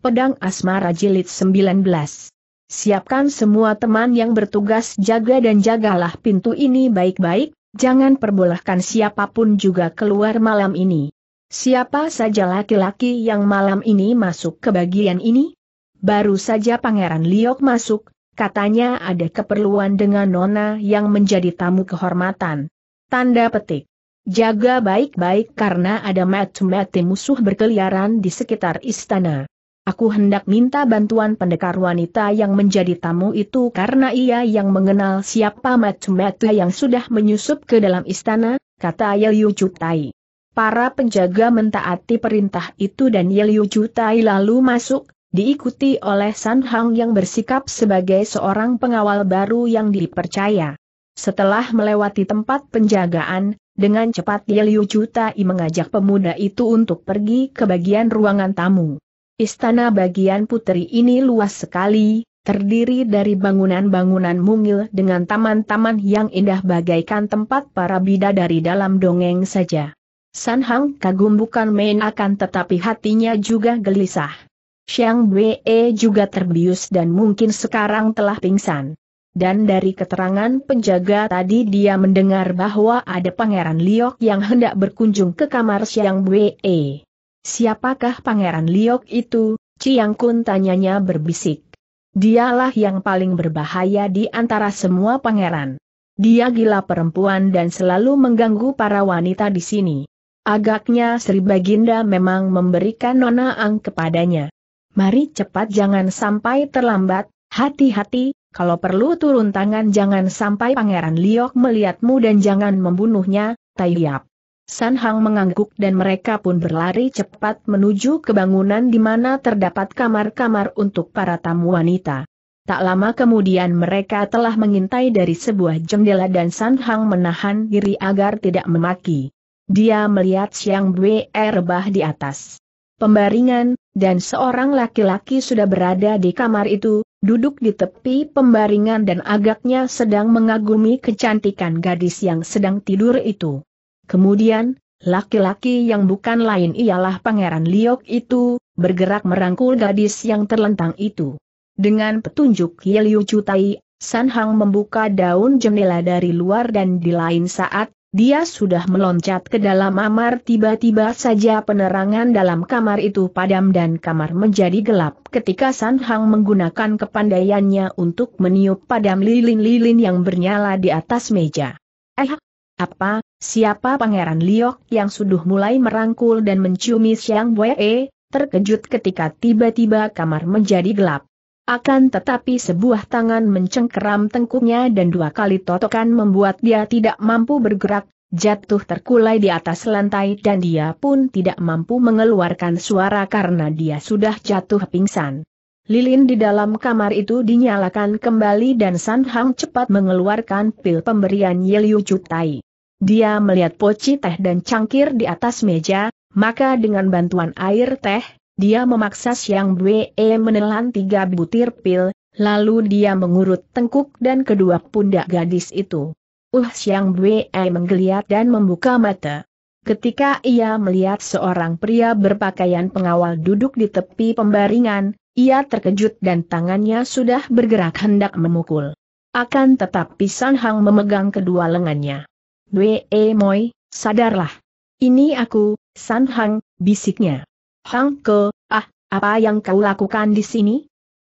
Pedang Asmara Jilid 19. Siapkan semua teman yang bertugas jaga dan jagalah pintu ini baik-baik, jangan perbolehkan siapapun juga keluar malam ini. Siapa saja laki-laki yang malam ini masuk ke bagian ini? Baru saja Pangeran Liok masuk, katanya ada keperluan dengan Nona yang menjadi tamu kehormatan. Tanda petik. Jaga baik-baik karena ada mat mati musuh berkeliaran di sekitar istana. Aku hendak minta bantuan pendekar wanita yang menjadi tamu itu karena ia yang mengenal siapa Matsumatsu yang sudah menyusup ke dalam istana, kata Yeliu Cutai. Para penjaga mentaati perintah itu dan Yeliu Cutai lalu masuk, diikuti oleh San Hang yang bersikap sebagai seorang pengawal baru yang dipercaya. Setelah melewati tempat penjagaan, dengan cepat Yeliu Cutai mengajak pemuda itu untuk pergi ke bagian ruangan tamu. Istana bagian putri ini luas sekali, terdiri dari bangunan-bangunan mungil dengan taman-taman yang indah bagaikan tempat para bidadari dalam dongeng saja. San Hang kagum bukan main akan tetapi hatinya juga gelisah. Xiang Wei juga terbius dan mungkin sekarang telah pingsan. Dan dari keterangan penjaga tadi dia mendengar bahwa ada Pangeran Liok yang hendak berkunjung ke kamar Xiang Wei. Siapakah Pangeran Liok itu? Ciang Kun tanyanya berbisik. Dialah yang paling berbahaya di antara semua pangeran. Dia gila perempuan dan selalu mengganggu para wanita di sini. Agaknya Sri Baginda memang memberikan Nona Ang kepadanya. Mari cepat jangan sampai terlambat, hati-hati, kalau perlu turun tangan jangan sampai Pangeran Liok melihatmu dan jangan membunuhnya, Taiyap. San Hang mengangguk dan mereka pun berlari cepat menuju ke bangunan di mana terdapat kamar-kamar untuk para tamu wanita. Tak lama kemudian mereka telah mengintai dari sebuah jendela dan San Hang menahan diri agar tidak memaki. Dia melihat Siang Bue rebah di atas pembaringan, dan seorang laki-laki sudah berada di kamar itu, duduk di tepi pembaringan dan agaknya sedang mengagumi kecantikan gadis yang sedang tidur itu. Kemudian, laki-laki yang bukan lain ialah Pangeran Liok itu, bergerak merangkul gadis yang terlentang itu. Dengan petunjuk Yeliu Cutai, San Hang membuka daun jendela dari luar dan di lain saat, dia sudah meloncat ke dalam kamar tiba-tiba saja penerangan dalam kamar itu padam dan kamar menjadi gelap ketika San Hang menggunakan kepandaiannya untuk meniup padam lilin-lilin yang bernyala di atas meja. Eh, apa, siapa Pangeran Liok yang sudah mulai merangkul dan menciumi Siang Wee, terkejut ketika tiba-tiba kamar menjadi gelap. Akan tetapi sebuah tangan mencengkeram tengkuknya dan dua kali totokan membuat dia tidak mampu bergerak, jatuh terkulai di atas lantai dan dia pun tidak mampu mengeluarkan suara karena dia sudah jatuh pingsan. Lilin di dalam kamar itu dinyalakan kembali dan Sanhang cepat mengeluarkan pil pemberian Yeliu Cutai. Dia melihat poci teh dan cangkir di atas meja, maka dengan bantuan air teh, dia memaksa Siang Bwe menelan tiga butir pil, lalu dia mengurut tengkuk dan kedua pundak gadis itu. Uh Siang Bwe menggeliat dan membuka mata. Ketika ia melihat seorang pria berpakaian pengawal duduk di tepi pembaringan, ia terkejut dan tangannya sudah bergerak hendak memukul. Akan tetapi San Hang memegang kedua lengannya. Wee Moi, sadarlah. Ini aku, San Hang, bisiknya. Hang Ke, ah, apa yang kau lakukan di sini?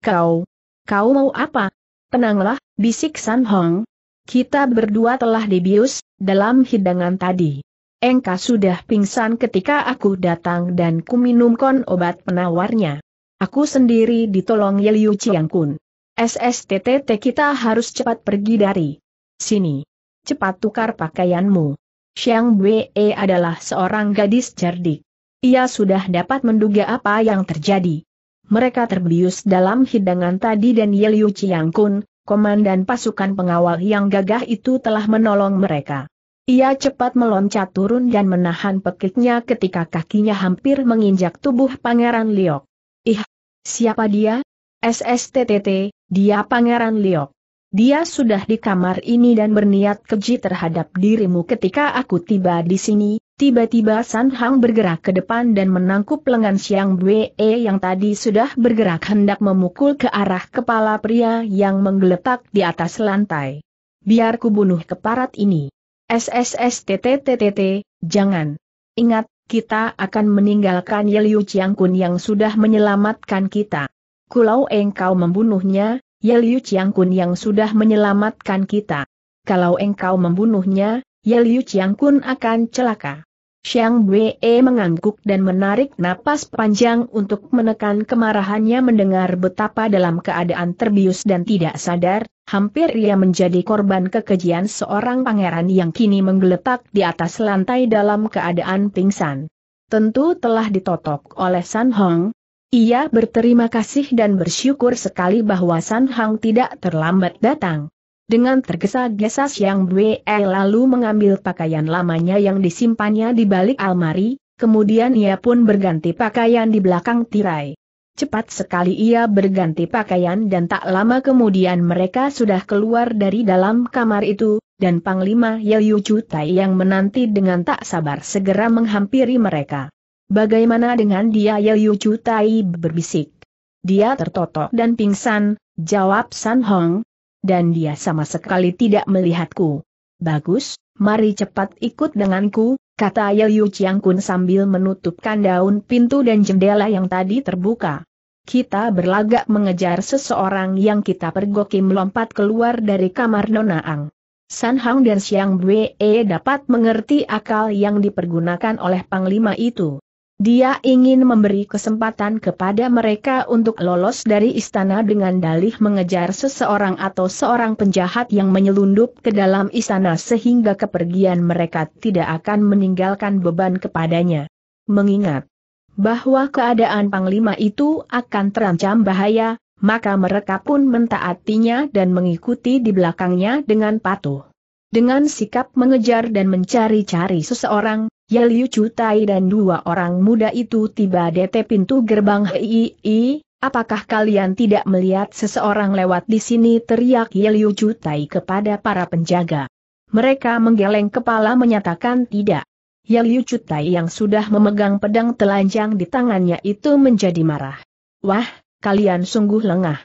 Kau, kau mau apa? Tenanglah, bisik San Hong. Kita berdua telah dibius, dalam hidangan tadi. Engka sudah pingsan ketika aku datang dan ku minumkan obat penawarnya. Aku sendiri ditolong Yeliu Chiang Kun. SSTTT kita harus cepat pergi dari sini cepat tukar pakaianmu. Xiang Wei adalah seorang gadis cerdik. Ia sudah dapat menduga apa yang terjadi. Mereka terbius dalam hidangan tadi dan Ye Liu Kun, komandan pasukan pengawal yang gagah itu telah menolong mereka. Ia cepat meloncat turun dan menahan pekiknya ketika kakinya hampir menginjak tubuh Pangeran Liok. Ih, siapa dia? SSTTT, dia Pangeran Liok. Dia sudah di kamar ini dan berniat keji terhadap dirimu ketika aku tiba di sini, tiba-tiba San Hang bergerak ke depan dan menangkup lengan Siang Bwe yang tadi sudah bergerak hendak memukul ke arah kepala pria yang menggeletak di atas lantai. Biar ku bunuh keparat ini. SSSTTTTT, jangan. Ingat, kita akan meninggalkan Yeliu Chiang Kun yang sudah menyelamatkan kita. Kulau engkau membunuhnya, Ye ya Liu Kun yang sudah menyelamatkan kita. Kalau engkau membunuhnya, Ye ya Liu Kun akan celaka. Xiang Wei mengangguk dan menarik napas panjang untuk menekan kemarahannya mendengar betapa dalam keadaan terbius dan tidak sadar, hampir ia menjadi korban kekejian seorang pangeran yang kini menggeletak di atas lantai dalam keadaan pingsan. Tentu telah ditotok oleh San Hong, ia berterima kasih dan bersyukur sekali bahwa San Hang tidak terlambat datang. Dengan tergesa-gesa Xiang Wei lalu mengambil pakaian lamanya yang disimpannya di balik almari, kemudian ia pun berganti pakaian di belakang tirai. Cepat sekali ia berganti pakaian dan tak lama kemudian mereka sudah keluar dari dalam kamar itu, dan Panglima Yeliu Tai yang menanti dengan tak sabar segera menghampiri mereka. Bagaimana dengan dia Yeyu ya, Tai berbisik. Dia tertotok dan pingsan, jawab San Hong. Dan dia sama sekali tidak melihatku. Bagus, mari cepat ikut denganku, kata Yeyu Chiang Kun sambil menutupkan daun pintu dan jendela yang tadi terbuka. Kita berlagak mengejar seseorang yang kita pergoki melompat keluar dari kamar Nona Ang. San Hong dan Xiang Bwe dapat mengerti akal yang dipergunakan oleh Panglima itu. Dia ingin memberi kesempatan kepada mereka untuk lolos dari istana dengan dalih mengejar seseorang atau seorang penjahat yang menyelundup ke dalam istana sehingga kepergian mereka tidak akan meninggalkan beban kepadanya. Mengingat bahwa keadaan Panglima itu akan terancam bahaya, maka mereka pun mentaatinya dan mengikuti di belakangnya dengan patuh. Dengan sikap mengejar dan mencari-cari seseorang, Ya Liu Tai dan dua orang muda itu tiba dete pintu gerbang HII, apakah kalian tidak melihat seseorang lewat di sini teriak Ya Liu Tai kepada para penjaga. Mereka menggeleng kepala menyatakan tidak. Ya Liu Tai yang sudah memegang pedang telanjang di tangannya itu menjadi marah. Wah, kalian sungguh lengah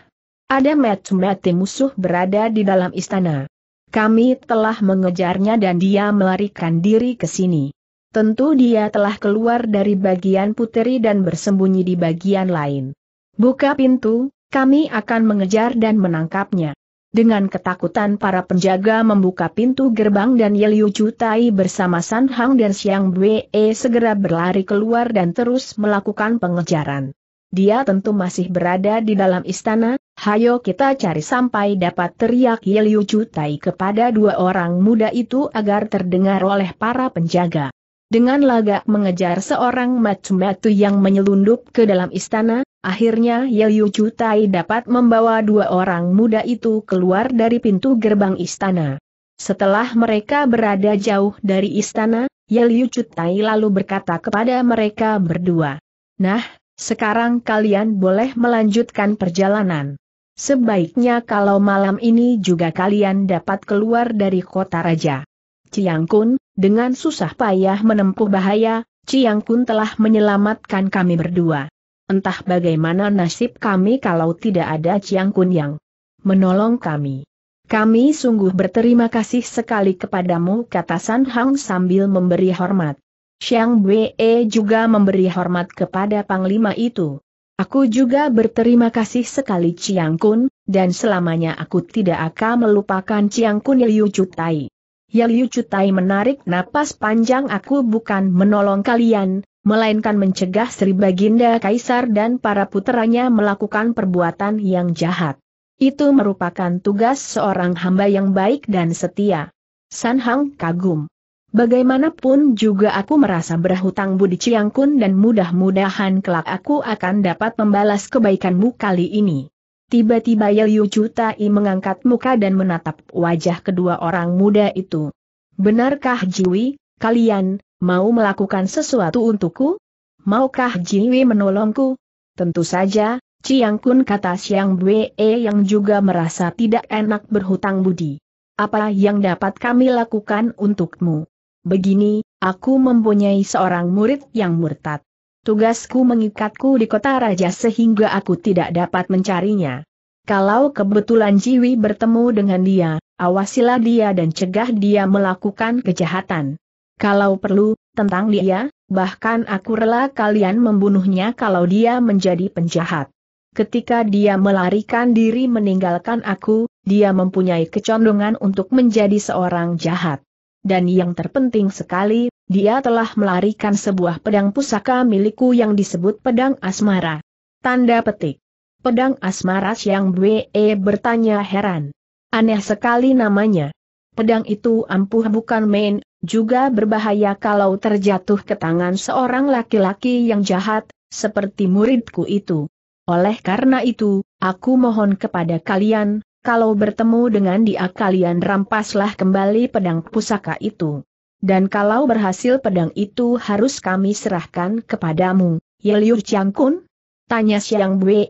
ada mati-mati musuh berada di dalam istana. Kami telah mengejarnya dan dia melarikan diri ke sini. Tentu dia telah keluar dari bagian puteri dan bersembunyi di bagian lain. Buka pintu, kami akan mengejar dan menangkapnya. Dengan ketakutan para penjaga membuka pintu gerbang dan Yeliu Cutai bersama San Hang dan Siang Bwe segera berlari keluar dan terus melakukan pengejaran. Dia tentu masih berada di dalam istana, hayo kita cari sampai dapat teriak Yeliu Cutai kepada dua orang muda itu agar terdengar oleh para penjaga. Dengan lagak mengejar seorang macam matu yang menyelundup ke dalam istana, akhirnya Yeyu Cutai dapat membawa dua orang muda itu keluar dari pintu gerbang istana. Setelah mereka berada jauh dari istana, Yeyu Cutai lalu berkata kepada mereka berdua, Nah, sekarang kalian boleh melanjutkan perjalanan. Sebaiknya kalau malam ini juga kalian dapat keluar dari kota raja. Ciang Kun, dengan susah payah menempuh bahaya, Ciang Kun telah menyelamatkan kami berdua. Entah bagaimana nasib kami kalau tidak ada Ciang Kun yang menolong kami. Kami sungguh berterima kasih sekali kepadamu kata San Hang sambil memberi hormat. Xiang Wei juga memberi hormat kepada Panglima itu. Aku juga berterima kasih sekali Ciang Kun, dan selamanya aku tidak akan melupakan Ciang Kun Liu Chutai. Ya Liu Cutai menarik napas panjang aku bukan menolong kalian, melainkan mencegah Sri Baginda Kaisar dan para puteranya melakukan perbuatan yang jahat. Itu merupakan tugas seorang hamba yang baik dan setia. San Hang kagum. Bagaimanapun juga aku merasa berhutang budi Ciangkun dan mudah-mudahan kelak aku akan dapat membalas kebaikanmu kali ini. Tiba-tiba Yayu Cutai mengangkat muka dan menatap wajah kedua orang muda itu. Benarkah Jiwi, kalian, mau melakukan sesuatu untukku? Maukah Jiwi menolongku? Tentu saja, Ciang Kun kata Siang Bwe yang juga merasa tidak enak berhutang budi. Apa yang dapat kami lakukan untukmu? Begini, aku mempunyai seorang murid yang murtad. Tugasku mengikatku di kota raja sehingga aku tidak dapat mencarinya. Kalau kebetulan Jiwi bertemu dengan dia, awasilah dia dan cegah dia melakukan kejahatan. Kalau perlu, tentang dia, bahkan aku rela kalian membunuhnya kalau dia menjadi penjahat. Ketika dia melarikan diri meninggalkan aku, dia mempunyai kecondongan untuk menjadi seorang jahat. Dan yang terpenting sekali, dia telah melarikan sebuah pedang pusaka milikku yang disebut pedang asmara. Tanda petik. Pedang asmara Siang Bwe e bertanya heran. Aneh sekali namanya. Pedang itu ampuh bukan main, juga berbahaya kalau terjatuh ke tangan seorang laki-laki yang jahat, seperti muridku itu. Oleh karena itu, aku mohon kepada kalian, kalau bertemu dengan dia kalian rampaslah kembali pedang pusaka itu. Dan kalau berhasil pedang itu harus kami serahkan kepadamu, Yeliu ya Changkun? Tanya Siang Bwe.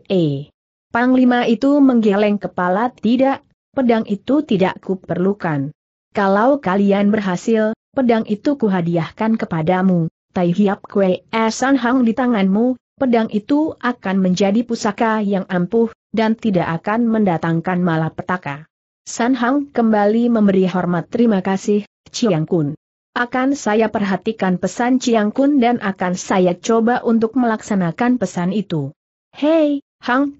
Panglima itu menggeleng kepala tidak, pedang itu tidak kuperlukan. Kalau kalian berhasil, pedang itu kuhadiahkan kepadamu, Tai Hiap Kwe San Hang di tanganmu, pedang itu akan menjadi pusaka yang ampuh, dan tidak akan mendatangkan malapetaka. San Hang kembali memberi hormat terima kasih, Chiang Kun. Akan saya perhatikan pesan Chiang Kun dan akan saya coba untuk melaksanakan pesan itu. Hei,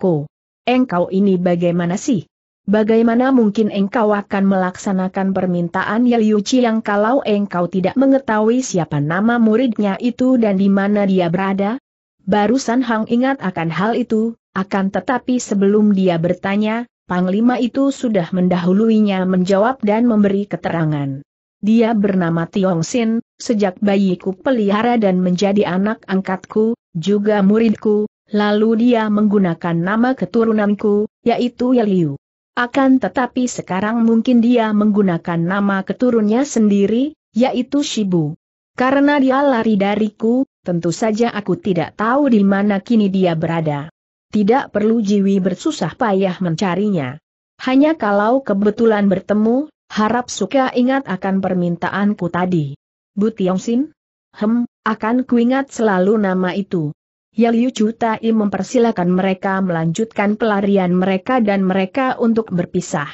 Ko. Engkau ini bagaimana sih? Bagaimana mungkin engkau akan melaksanakan permintaan Liu Chiang kalau engkau tidak mengetahui siapa nama muridnya itu dan di mana dia berada? Barusan Hang ingat akan hal itu, akan tetapi sebelum dia bertanya, Panglima itu sudah mendahuluinya menjawab dan memberi keterangan. Dia bernama Tiong Sin, sejak bayiku pelihara dan menjadi anak angkatku, juga muridku, lalu dia menggunakan nama keturunanku, yaitu Yeliu. Akan tetapi sekarang mungkin dia menggunakan nama keturunnya sendiri, yaitu Shibu. Karena dia lari dariku, tentu saja aku tidak tahu di mana kini dia berada. Tidak perlu Jiwi bersusah payah mencarinya. Hanya kalau kebetulan bertemu, Harap suka ingat akan permintaanku tadi. Bu Tiongsin? Hem, akan kuingat selalu nama itu. Yaliu Liu Chutai mempersilakan mereka melanjutkan pelarian mereka dan mereka untuk berpisah.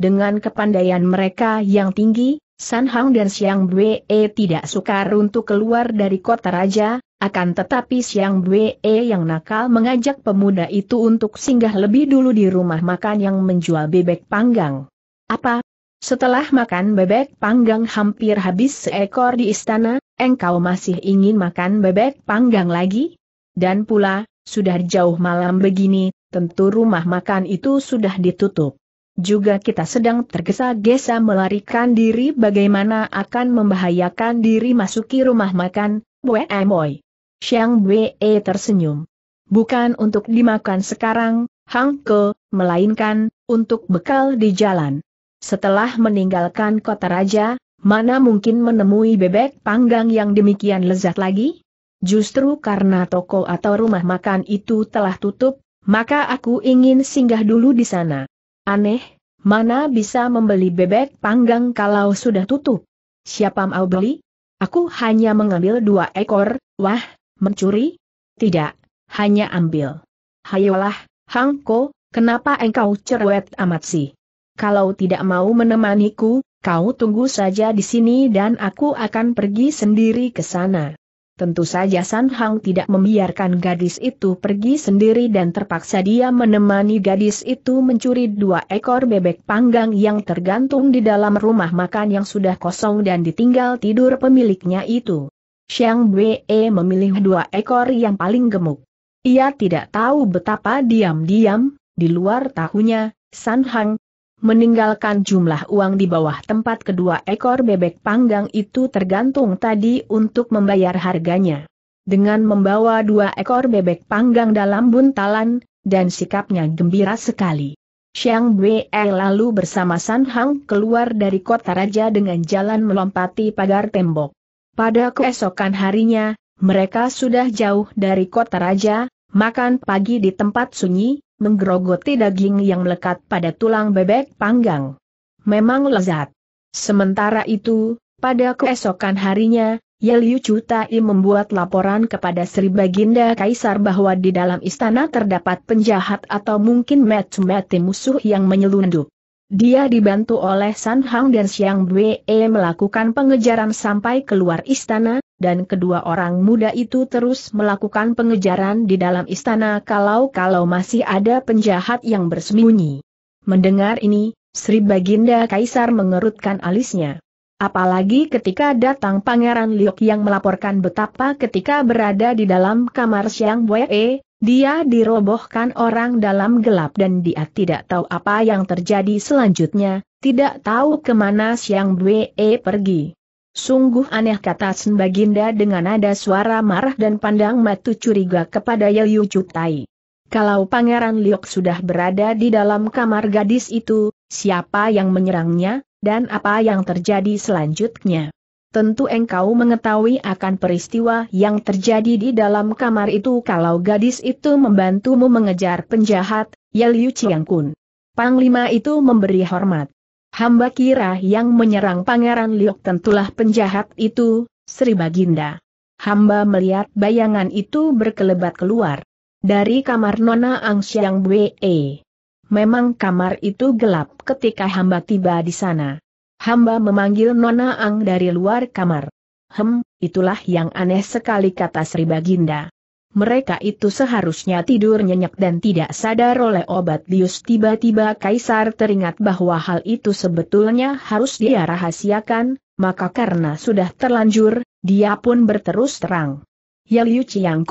Dengan kepandaian mereka yang tinggi, San Hang dan Siang Bue tidak sukar untuk keluar dari kota raja, akan tetapi Siang Bue yang nakal mengajak pemuda itu untuk singgah lebih dulu di rumah makan yang menjual bebek panggang. Apa, setelah makan bebek panggang hampir habis seekor di istana, engkau masih ingin makan bebek panggang lagi? Dan pula, sudah jauh malam begini, tentu rumah makan itu sudah ditutup. Juga kita sedang tergesa-gesa melarikan diri bagaimana akan membahayakan diri masuki rumah makan, Bue Moy. Xiang Bue tersenyum. Bukan untuk dimakan sekarang, Hang Ke, melainkan, untuk bekal di jalan. Setelah meninggalkan kota raja, mana mungkin menemui bebek panggang yang demikian lezat lagi? Justru karena toko atau rumah makan itu telah tutup, maka aku ingin singgah dulu di sana. Aneh, mana bisa membeli bebek panggang kalau sudah tutup? Siapa mau beli? Aku hanya mengambil dua ekor, wah, mencuri? Tidak, hanya ambil. Hayolah, Hangko, kenapa engkau cerewet amat sih? kalau tidak mau menemaniku, kau tunggu saja di sini dan aku akan pergi sendiri ke sana. Tentu saja San Hang tidak membiarkan gadis itu pergi sendiri dan terpaksa dia menemani gadis itu mencuri dua ekor bebek panggang yang tergantung di dalam rumah makan yang sudah kosong dan ditinggal tidur pemiliknya itu. Xiang Wei memilih dua ekor yang paling gemuk. Ia tidak tahu betapa diam-diam, di luar tahunya, San Hang, meninggalkan jumlah uang di bawah tempat kedua ekor bebek panggang itu tergantung tadi untuk membayar harganya. Dengan membawa dua ekor bebek panggang dalam buntalan, dan sikapnya gembira sekali. Xiang Wei lalu bersama San Hang keluar dari kota raja dengan jalan melompati pagar tembok. Pada keesokan harinya, mereka sudah jauh dari kota raja, makan pagi di tempat sunyi, menggerogoti daging yang melekat pada tulang bebek panggang. Memang lezat. Sementara itu, pada keesokan harinya, Yeliu Cutai membuat laporan kepada Sri Baginda Kaisar bahwa di dalam istana terdapat penjahat atau mungkin mati-mati musuh yang menyelundup. Dia dibantu oleh San Hang dan Xiang Bwe melakukan pengejaran sampai keluar istana, dan kedua orang muda itu terus melakukan pengejaran di dalam istana kalau-kalau masih ada penjahat yang bersembunyi. Mendengar ini, Sri Baginda Kaisar mengerutkan alisnya. Apalagi ketika datang Pangeran Liok yang melaporkan betapa ketika berada di dalam kamar Siang Wee, dia dirobohkan orang dalam gelap dan dia tidak tahu apa yang terjadi selanjutnya, tidak tahu kemana Siang Wee pergi. Sungguh aneh kata Sen Baginda dengan nada suara marah dan pandang matu curiga kepada Yayu Cutai. Kalau Pangeran Liok sudah berada di dalam kamar gadis itu, siapa yang menyerangnya, dan apa yang terjadi selanjutnya? Tentu engkau mengetahui akan peristiwa yang terjadi di dalam kamar itu kalau gadis itu membantumu mengejar penjahat, Yeliu Chiang Kun. Panglima itu memberi hormat. Hamba kira yang menyerang Pangeran Liok tentulah penjahat itu, Sri Baginda. Hamba melihat bayangan itu berkelebat keluar. Dari kamar Nona Ang Siang Bwe. Memang kamar itu gelap ketika hamba tiba di sana. Hamba memanggil Nona Ang dari luar kamar. Hem, itulah yang aneh sekali kata Sri Baginda mereka itu seharusnya tidur nyenyak dan tidak sadar oleh obat bius tiba-tiba Kaisar teringat bahwa hal itu sebetulnya harus dia rahasiakan, maka karena sudah terlanjur, dia pun berterus terang. Ya Liu Chiang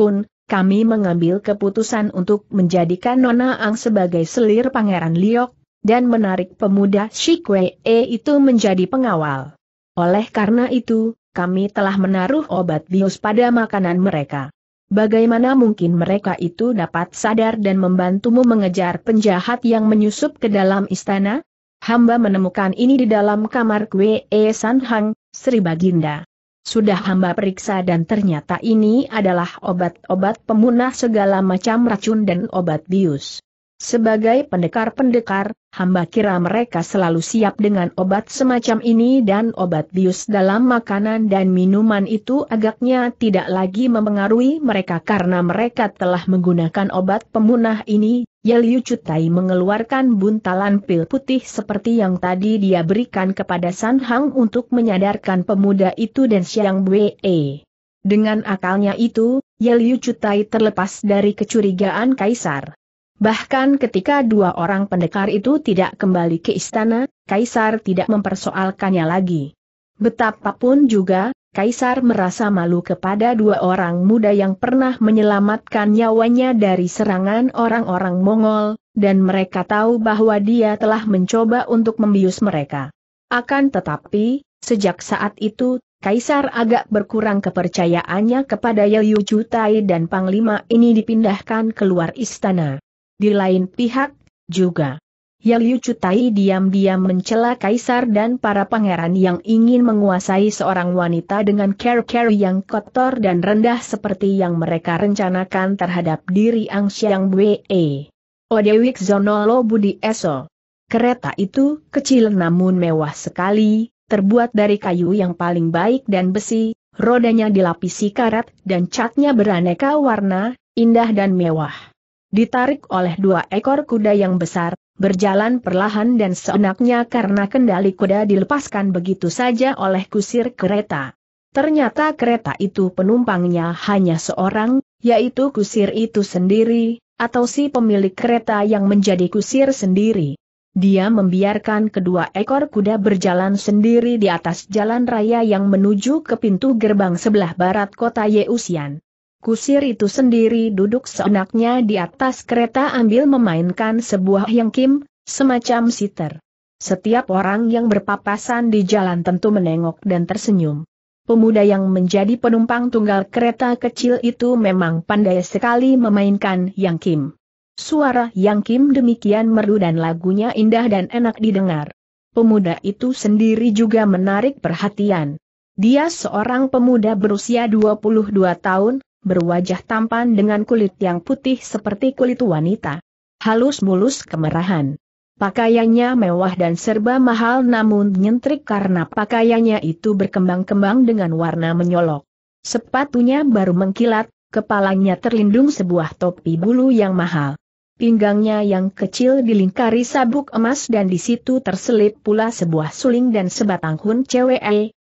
kami mengambil keputusan untuk menjadikan Nona Ang sebagai selir Pangeran Liok, dan menarik pemuda Shikwe E itu menjadi pengawal. Oleh karena itu, kami telah menaruh obat bius pada makanan mereka. Bagaimana mungkin mereka itu dapat sadar dan membantumu mengejar penjahat yang menyusup ke dalam istana? Hamba menemukan ini di dalam kamar Kwe E Hang, Sri Baginda. Sudah hamba periksa dan ternyata ini adalah obat-obat pemunah segala macam racun dan obat bius. Sebagai pendekar-pendekar, hamba kira mereka selalu siap dengan obat semacam ini dan obat bius dalam makanan dan minuman itu agaknya tidak lagi mempengaruhi mereka karena mereka telah menggunakan obat pemunah ini. Yeliu Cutai mengeluarkan buntalan pil putih seperti yang tadi dia berikan kepada San Hang untuk menyadarkan pemuda itu dan Siang Wei. Dengan akalnya itu, Yeliu Cutai terlepas dari kecurigaan Kaisar. Bahkan ketika dua orang pendekar itu tidak kembali ke istana, Kaisar tidak mempersoalkannya lagi. Betapapun juga, Kaisar merasa malu kepada dua orang muda yang pernah menyelamatkan nyawanya dari serangan orang-orang Mongol, dan mereka tahu bahwa dia telah mencoba untuk membius mereka. Akan tetapi, sejak saat itu, Kaisar agak berkurang kepercayaannya kepada Yayu Jutai dan Panglima ini dipindahkan keluar istana. Di lain pihak, juga. Yaliu Cutai diam-diam mencela kaisar dan para pangeran yang ingin menguasai seorang wanita dengan care-care yang kotor dan rendah seperti yang mereka rencanakan terhadap diri Ang Xiang Wei. Odewik Zonolo Budi Eso. Kereta itu kecil namun mewah sekali, terbuat dari kayu yang paling baik dan besi, rodanya dilapisi karat dan catnya beraneka warna, indah dan mewah ditarik oleh dua ekor kuda yang besar, berjalan perlahan dan seenaknya karena kendali kuda dilepaskan begitu saja oleh kusir kereta. Ternyata kereta itu penumpangnya hanya seorang, yaitu kusir itu sendiri, atau si pemilik kereta yang menjadi kusir sendiri. Dia membiarkan kedua ekor kuda berjalan sendiri di atas jalan raya yang menuju ke pintu gerbang sebelah barat kota Yeusian. Kusir itu sendiri duduk seenaknya di atas kereta ambil memainkan sebuah yang kim, semacam siter. Setiap orang yang berpapasan di jalan tentu menengok dan tersenyum. Pemuda yang menjadi penumpang tunggal kereta kecil itu memang pandai sekali memainkan yang kim. Suara yang kim demikian merdu dan lagunya indah dan enak didengar. Pemuda itu sendiri juga menarik perhatian. Dia seorang pemuda berusia 22 tahun, berwajah tampan dengan kulit yang putih seperti kulit wanita. Halus mulus kemerahan. Pakaiannya mewah dan serba mahal namun nyentrik karena pakaiannya itu berkembang-kembang dengan warna menyolok. Sepatunya baru mengkilat, kepalanya terlindung sebuah topi bulu yang mahal. Pinggangnya yang kecil dilingkari sabuk emas dan di situ terselip pula sebuah suling dan sebatang hun cewek,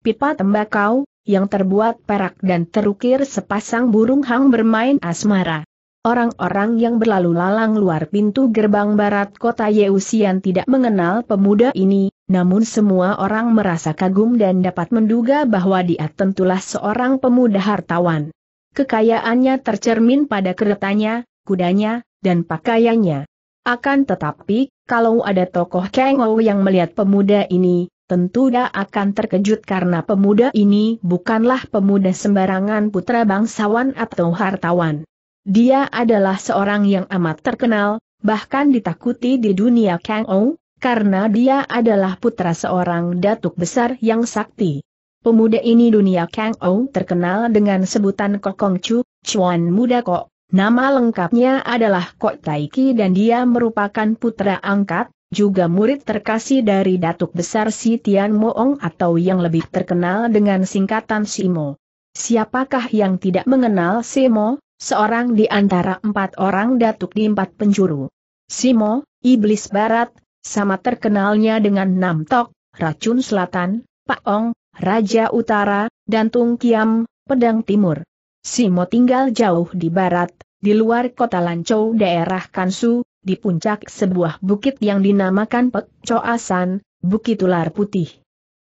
pipa tembakau, yang terbuat perak dan terukir sepasang burung hang bermain asmara. Orang-orang yang berlalu lalang luar pintu gerbang barat kota Yeusian tidak mengenal pemuda ini, namun semua orang merasa kagum dan dapat menduga bahwa dia tentulah seorang pemuda hartawan. Kekayaannya tercermin pada keretanya, kudanya, dan pakaiannya. Akan tetapi, kalau ada tokoh Kengou yang melihat pemuda ini, tentu dia akan terkejut karena pemuda ini bukanlah pemuda sembarangan putra bangsawan atau hartawan. Dia adalah seorang yang amat terkenal, bahkan ditakuti di dunia Kang Ou, karena dia adalah putra seorang datuk besar yang sakti. Pemuda ini dunia Kang Ou terkenal dengan sebutan Kokong Chu, Chuan Muda Kok. Nama lengkapnya adalah Kok Taiki dan dia merupakan putra angkat, juga murid terkasih dari Datuk Besar Si Tian Moong atau yang lebih terkenal dengan singkatan Simo. Siapakah yang tidak mengenal Simo, seorang di antara empat orang Datuk di empat penjuru? Simo, Iblis Barat, sama terkenalnya dengan Nam Tok, Racun Selatan, Pak Ong, Raja Utara, dan Tung Kiam, Pedang Timur. Simo tinggal jauh di barat, di luar kota Lancou daerah Kansu, di puncak sebuah bukit yang dinamakan Pek Coasan, Bukit Ular Putih.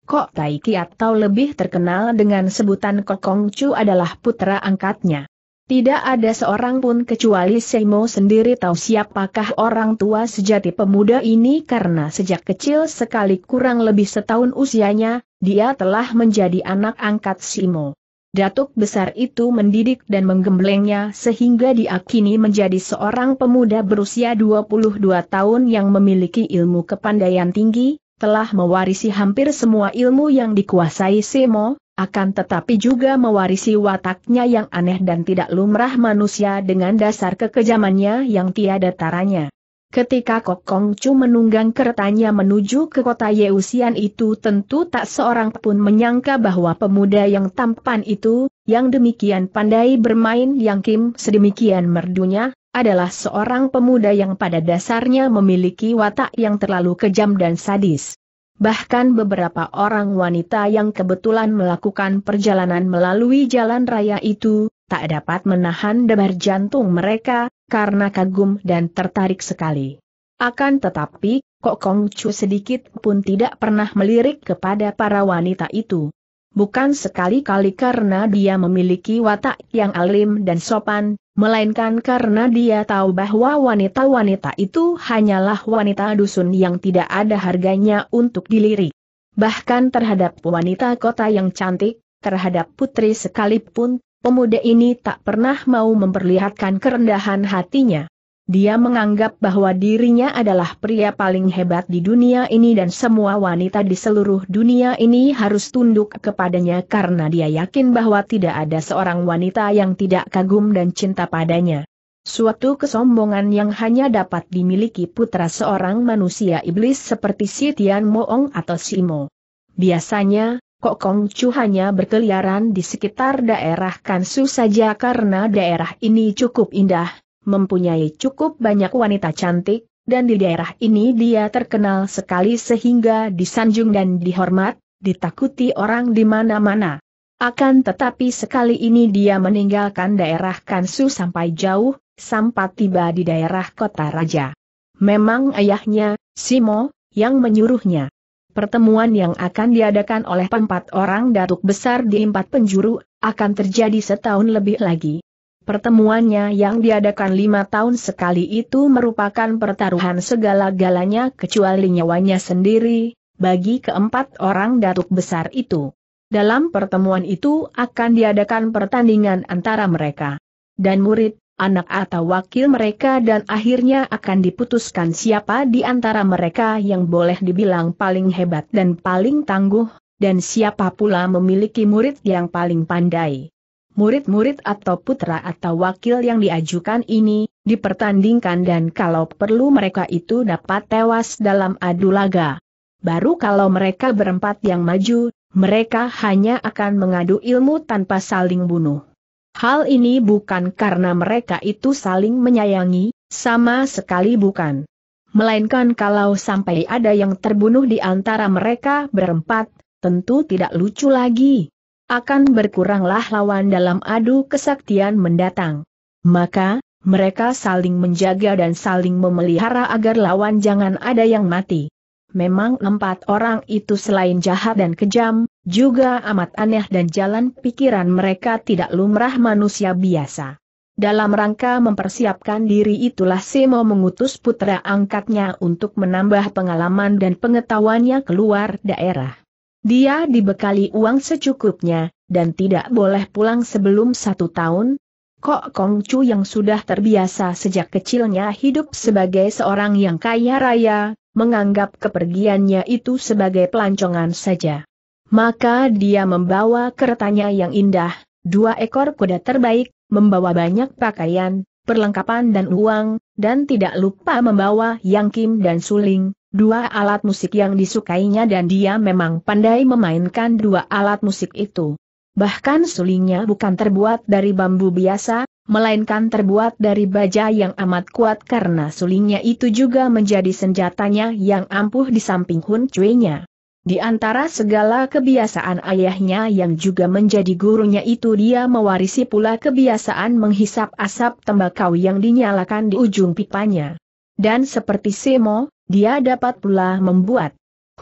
Kok Taiki atau lebih terkenal dengan sebutan Kokong Chu adalah putra angkatnya. Tidak ada seorang pun kecuali Seimo sendiri tahu siapakah orang tua sejati pemuda ini karena sejak kecil sekali kurang lebih setahun usianya, dia telah menjadi anak angkat Seimo. Datuk besar itu mendidik dan menggemblengnya sehingga diakini menjadi seorang pemuda berusia 22 tahun yang memiliki ilmu kepandaian tinggi, telah mewarisi hampir semua ilmu yang dikuasai Semo, akan tetapi juga mewarisi wataknya yang aneh dan tidak lumrah manusia dengan dasar kekejamannya yang tiada taranya. Ketika Kok Kong Chu menunggang keretanya menuju ke kota Yeusian itu tentu tak seorang pun menyangka bahwa pemuda yang tampan itu, yang demikian pandai bermain yang Kim sedemikian merdunya, adalah seorang pemuda yang pada dasarnya memiliki watak yang terlalu kejam dan sadis. Bahkan beberapa orang wanita yang kebetulan melakukan perjalanan melalui jalan raya itu, tak dapat menahan debar jantung mereka, karena kagum dan tertarik sekali. Akan tetapi, Kok Kong Chu sedikit pun tidak pernah melirik kepada para wanita itu. Bukan sekali-kali karena dia memiliki watak yang alim dan sopan, melainkan karena dia tahu bahwa wanita-wanita itu hanyalah wanita dusun yang tidak ada harganya untuk dilirik. Bahkan terhadap wanita kota yang cantik, terhadap putri sekalipun, Pemuda ini tak pernah mau memperlihatkan kerendahan hatinya. Dia menganggap bahwa dirinya adalah pria paling hebat di dunia ini dan semua wanita di seluruh dunia ini harus tunduk kepadanya karena dia yakin bahwa tidak ada seorang wanita yang tidak kagum dan cinta padanya. Suatu kesombongan yang hanya dapat dimiliki putra seorang manusia iblis seperti si Tian Moong atau Simo. Biasanya, Kok Chu hanya berkeliaran di sekitar daerah Kansu saja karena daerah ini cukup indah, mempunyai cukup banyak wanita cantik, dan di daerah ini dia terkenal sekali sehingga disanjung dan dihormat, ditakuti orang di mana-mana. Akan tetapi sekali ini dia meninggalkan daerah Kansu sampai jauh, sampai tiba di daerah kota raja. Memang ayahnya, Simo, yang menyuruhnya pertemuan yang akan diadakan oleh empat orang datuk besar di empat penjuru, akan terjadi setahun lebih lagi. Pertemuannya yang diadakan lima tahun sekali itu merupakan pertaruhan segala-galanya kecuali nyawanya sendiri, bagi keempat orang datuk besar itu. Dalam pertemuan itu akan diadakan pertandingan antara mereka. Dan murid, anak atau wakil mereka dan akhirnya akan diputuskan siapa di antara mereka yang boleh dibilang paling hebat dan paling tangguh, dan siapa pula memiliki murid yang paling pandai. Murid-murid atau putra atau wakil yang diajukan ini, dipertandingkan dan kalau perlu mereka itu dapat tewas dalam adu laga. Baru kalau mereka berempat yang maju, mereka hanya akan mengadu ilmu tanpa saling bunuh. Hal ini bukan karena mereka itu saling menyayangi, sama sekali bukan. Melainkan kalau sampai ada yang terbunuh di antara mereka berempat, tentu tidak lucu lagi. Akan berkuranglah lawan dalam adu kesaktian mendatang. Maka, mereka saling menjaga dan saling memelihara agar lawan jangan ada yang mati. Memang empat orang itu selain jahat dan kejam, juga amat aneh dan jalan pikiran mereka tidak lumrah manusia biasa. Dalam rangka mempersiapkan diri itulah Semo mengutus putra angkatnya untuk menambah pengalaman dan pengetahuannya keluar daerah. Dia dibekali uang secukupnya, dan tidak boleh pulang sebelum satu tahun, Kok Kong Chu yang sudah terbiasa sejak kecilnya hidup sebagai seorang yang kaya raya, menganggap kepergiannya itu sebagai pelancongan saja. Maka dia membawa keretanya yang indah, dua ekor kuda terbaik, membawa banyak pakaian, perlengkapan dan uang, dan tidak lupa membawa yang kim dan suling, dua alat musik yang disukainya dan dia memang pandai memainkan dua alat musik itu. Bahkan sulingnya bukan terbuat dari bambu biasa, melainkan terbuat dari baja yang amat kuat karena sulingnya itu juga menjadi senjatanya yang ampuh di samping Hun cui Di antara segala kebiasaan ayahnya yang juga menjadi gurunya itu dia mewarisi pula kebiasaan menghisap asap tembakau yang dinyalakan di ujung pipanya. Dan seperti Semo, dia dapat pula membuat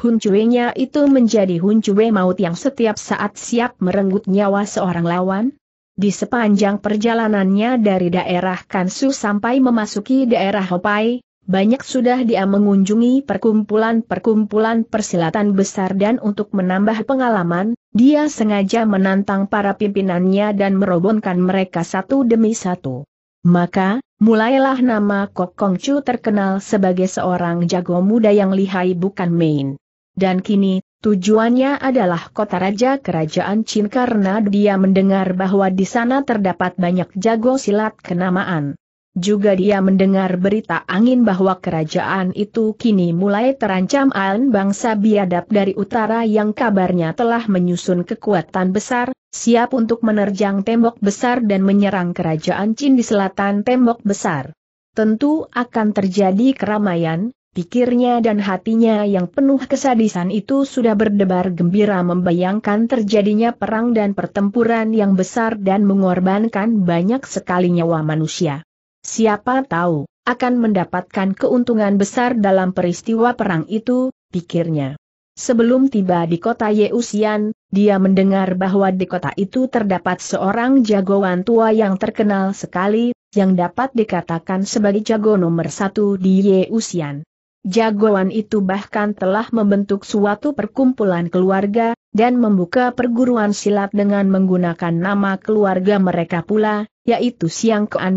Hun Cuenya itu menjadi Hun huncue maut yang setiap saat siap merenggut nyawa seorang lawan, di sepanjang perjalanannya dari daerah Kansu sampai memasuki daerah Hopai, banyak sudah dia mengunjungi perkumpulan-perkumpulan persilatan besar dan untuk menambah pengalaman, dia sengaja menantang para pimpinannya dan merobonkan mereka satu demi satu. Maka, mulailah nama Kok Kong Chu terkenal sebagai seorang jago muda yang lihai bukan main. Dan kini, Tujuannya adalah kota raja kerajaan Chin karena dia mendengar bahwa di sana terdapat banyak jago silat kenamaan. Juga dia mendengar berita angin bahwa kerajaan itu kini mulai terancam alen bangsa biadab dari utara yang kabarnya telah menyusun kekuatan besar, siap untuk menerjang tembok besar dan menyerang kerajaan Chin di selatan tembok besar. Tentu akan terjadi keramaian, Pikirnya dan hatinya yang penuh kesadisan itu sudah berdebar gembira membayangkan terjadinya perang dan pertempuran yang besar dan mengorbankan banyak sekali nyawa manusia. Siapa tahu, akan mendapatkan keuntungan besar dalam peristiwa perang itu, pikirnya. Sebelum tiba di kota Yeusian, dia mendengar bahwa di kota itu terdapat seorang jagoan tua yang terkenal sekali, yang dapat dikatakan sebagai jago nomor satu di Yeusian. Jagoan itu bahkan telah membentuk suatu perkumpulan keluarga, dan membuka perguruan silat dengan menggunakan nama keluarga mereka pula, yaitu Siang Kean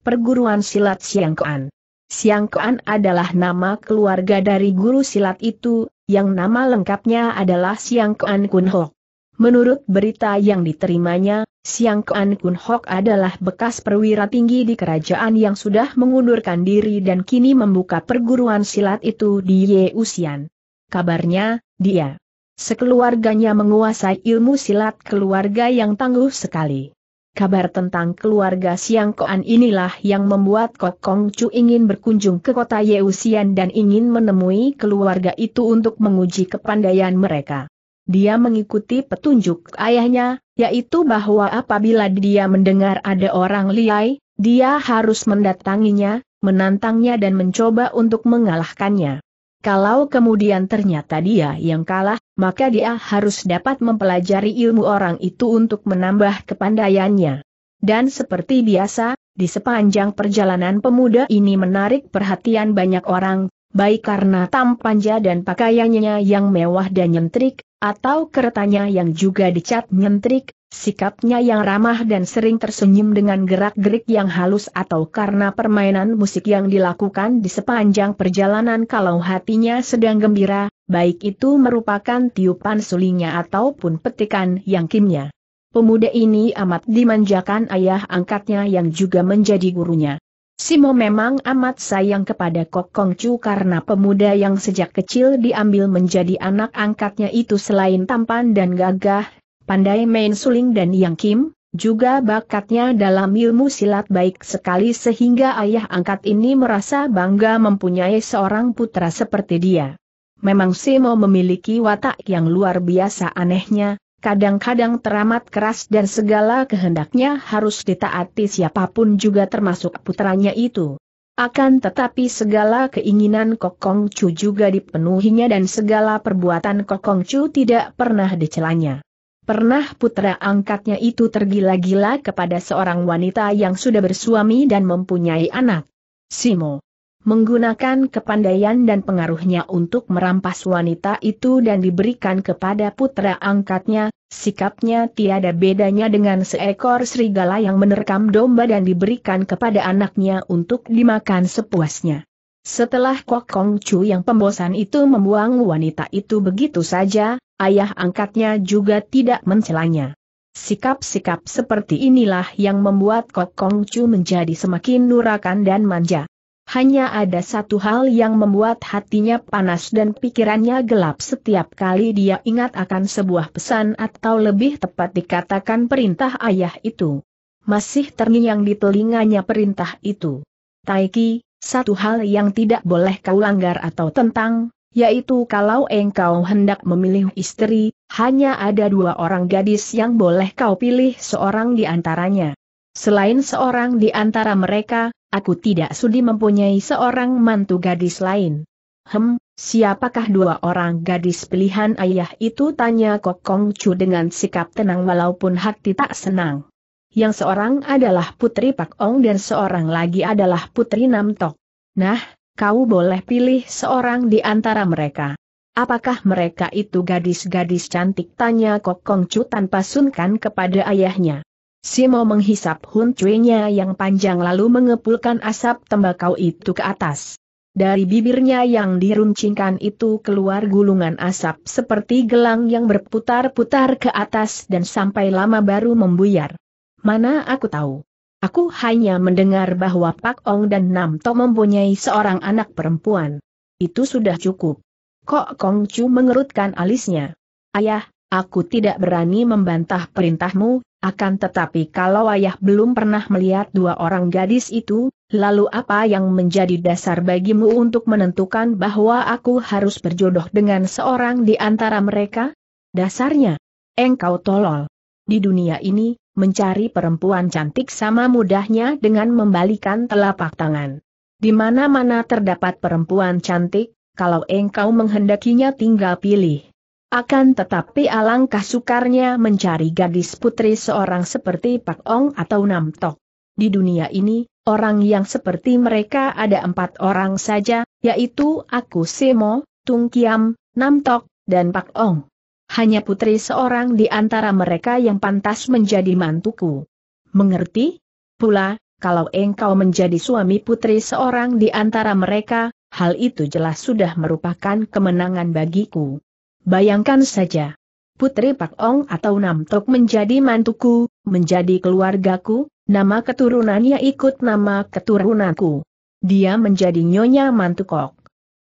Perguruan Silat Siang Kean. Siang Kean adalah nama keluarga dari guru silat itu, yang nama lengkapnya adalah Siang Kean Kun Hok. Menurut berita yang diterimanya, Siang Kuan Kun Hok adalah bekas perwira tinggi di kerajaan yang sudah mengundurkan diri dan kini membuka perguruan silat itu di Yeusian. Kabarnya, dia sekeluarganya menguasai ilmu silat keluarga yang tangguh sekali. Kabar tentang keluarga Siang Koan inilah yang membuat Kok Kong Chu ingin berkunjung ke kota Yeusian dan ingin menemui keluarga itu untuk menguji kepandaian mereka. Dia mengikuti petunjuk ayahnya, yaitu bahwa apabila dia mendengar ada orang liai, dia harus mendatanginya, menantangnya dan mencoba untuk mengalahkannya. Kalau kemudian ternyata dia yang kalah, maka dia harus dapat mempelajari ilmu orang itu untuk menambah kepandaiannya. Dan seperti biasa, di sepanjang perjalanan pemuda ini menarik perhatian banyak orang, baik karena tampannya dan pakaiannya yang mewah dan nyentrik, atau keretanya yang juga dicat nyentrik, sikapnya yang ramah dan sering tersenyum dengan gerak-gerik yang halus atau karena permainan musik yang dilakukan di sepanjang perjalanan kalau hatinya sedang gembira, baik itu merupakan tiupan sulingnya ataupun petikan yang kimnya. Pemuda ini amat dimanjakan ayah angkatnya yang juga menjadi gurunya. Simo memang amat sayang kepada Kong Chu karena pemuda yang sejak kecil diambil menjadi anak angkatnya itu selain tampan dan gagah, pandai main suling dan yang kim, juga bakatnya dalam ilmu silat baik sekali sehingga ayah angkat ini merasa bangga mempunyai seorang putra seperti dia. Memang Simo memiliki watak yang luar biasa anehnya, kadang-kadang teramat keras dan segala kehendaknya harus ditaati siapapun juga termasuk putranya itu. Akan tetapi segala keinginan Kokong Chu juga dipenuhinya dan segala perbuatan Kokong Chu tidak pernah dicelanya. Pernah putra angkatnya itu tergila-gila kepada seorang wanita yang sudah bersuami dan mempunyai anak. Simo menggunakan kepandaian dan pengaruhnya untuk merampas wanita itu dan diberikan kepada putra angkatnya, Sikapnya tiada bedanya dengan seekor serigala yang menerkam domba dan diberikan kepada anaknya untuk dimakan sepuasnya. Setelah Kok Kong Chu yang pembosan itu membuang wanita itu begitu saja, ayah angkatnya juga tidak mencelanya. Sikap-sikap seperti inilah yang membuat Kok Kong Chu menjadi semakin nurakan dan manja. Hanya ada satu hal yang membuat hatinya panas dan pikirannya gelap setiap kali dia ingat akan sebuah pesan atau lebih tepat dikatakan perintah ayah itu. Masih terngiang di telinganya perintah itu. Taiki, satu hal yang tidak boleh kau langgar atau tentang, yaitu kalau engkau hendak memilih istri, hanya ada dua orang gadis yang boleh kau pilih seorang di antaranya. Selain seorang di antara mereka, aku tidak sudi mempunyai seorang mantu gadis lain. Hem, siapakah dua orang gadis pilihan ayah itu tanya Kok Kong Chu dengan sikap tenang walaupun hati tak senang. Yang seorang adalah Putri Pak Ong dan seorang lagi adalah Putri Nam Tok. Nah, kau boleh pilih seorang di antara mereka. Apakah mereka itu gadis-gadis cantik tanya Kok Kong Chu tanpa sunkan kepada ayahnya. Simo menghisap huntrinya yang panjang lalu mengepulkan asap tembakau itu ke atas. Dari bibirnya yang diruncingkan itu keluar gulungan asap seperti gelang yang berputar-putar ke atas dan sampai lama baru membuyar. Mana aku tahu. Aku hanya mendengar bahwa Pak Ong dan Nam To mempunyai seorang anak perempuan. Itu sudah cukup. Kok Kong Chu mengerutkan alisnya. Ayah, aku tidak berani membantah perintahmu, akan tetapi kalau ayah belum pernah melihat dua orang gadis itu, lalu apa yang menjadi dasar bagimu untuk menentukan bahwa aku harus berjodoh dengan seorang di antara mereka? Dasarnya, engkau tolol. Di dunia ini, mencari perempuan cantik sama mudahnya dengan membalikan telapak tangan. Di mana-mana terdapat perempuan cantik, kalau engkau menghendakinya tinggal pilih. Akan tetapi alangkah sukarnya mencari gadis putri seorang seperti Pak Ong atau Nam Tok. Di dunia ini, orang yang seperti mereka ada empat orang saja, yaitu aku Semo, Tung Kiam, Nam Tok, dan Pak Ong. Hanya putri seorang di antara mereka yang pantas menjadi mantuku. Mengerti? Pula, kalau engkau menjadi suami putri seorang di antara mereka, hal itu jelas sudah merupakan kemenangan bagiku. Bayangkan saja. Putri Pak Ong atau Nam Tok menjadi mantuku, menjadi keluargaku, nama keturunannya ikut nama keturunanku. Dia menjadi nyonya mantukok.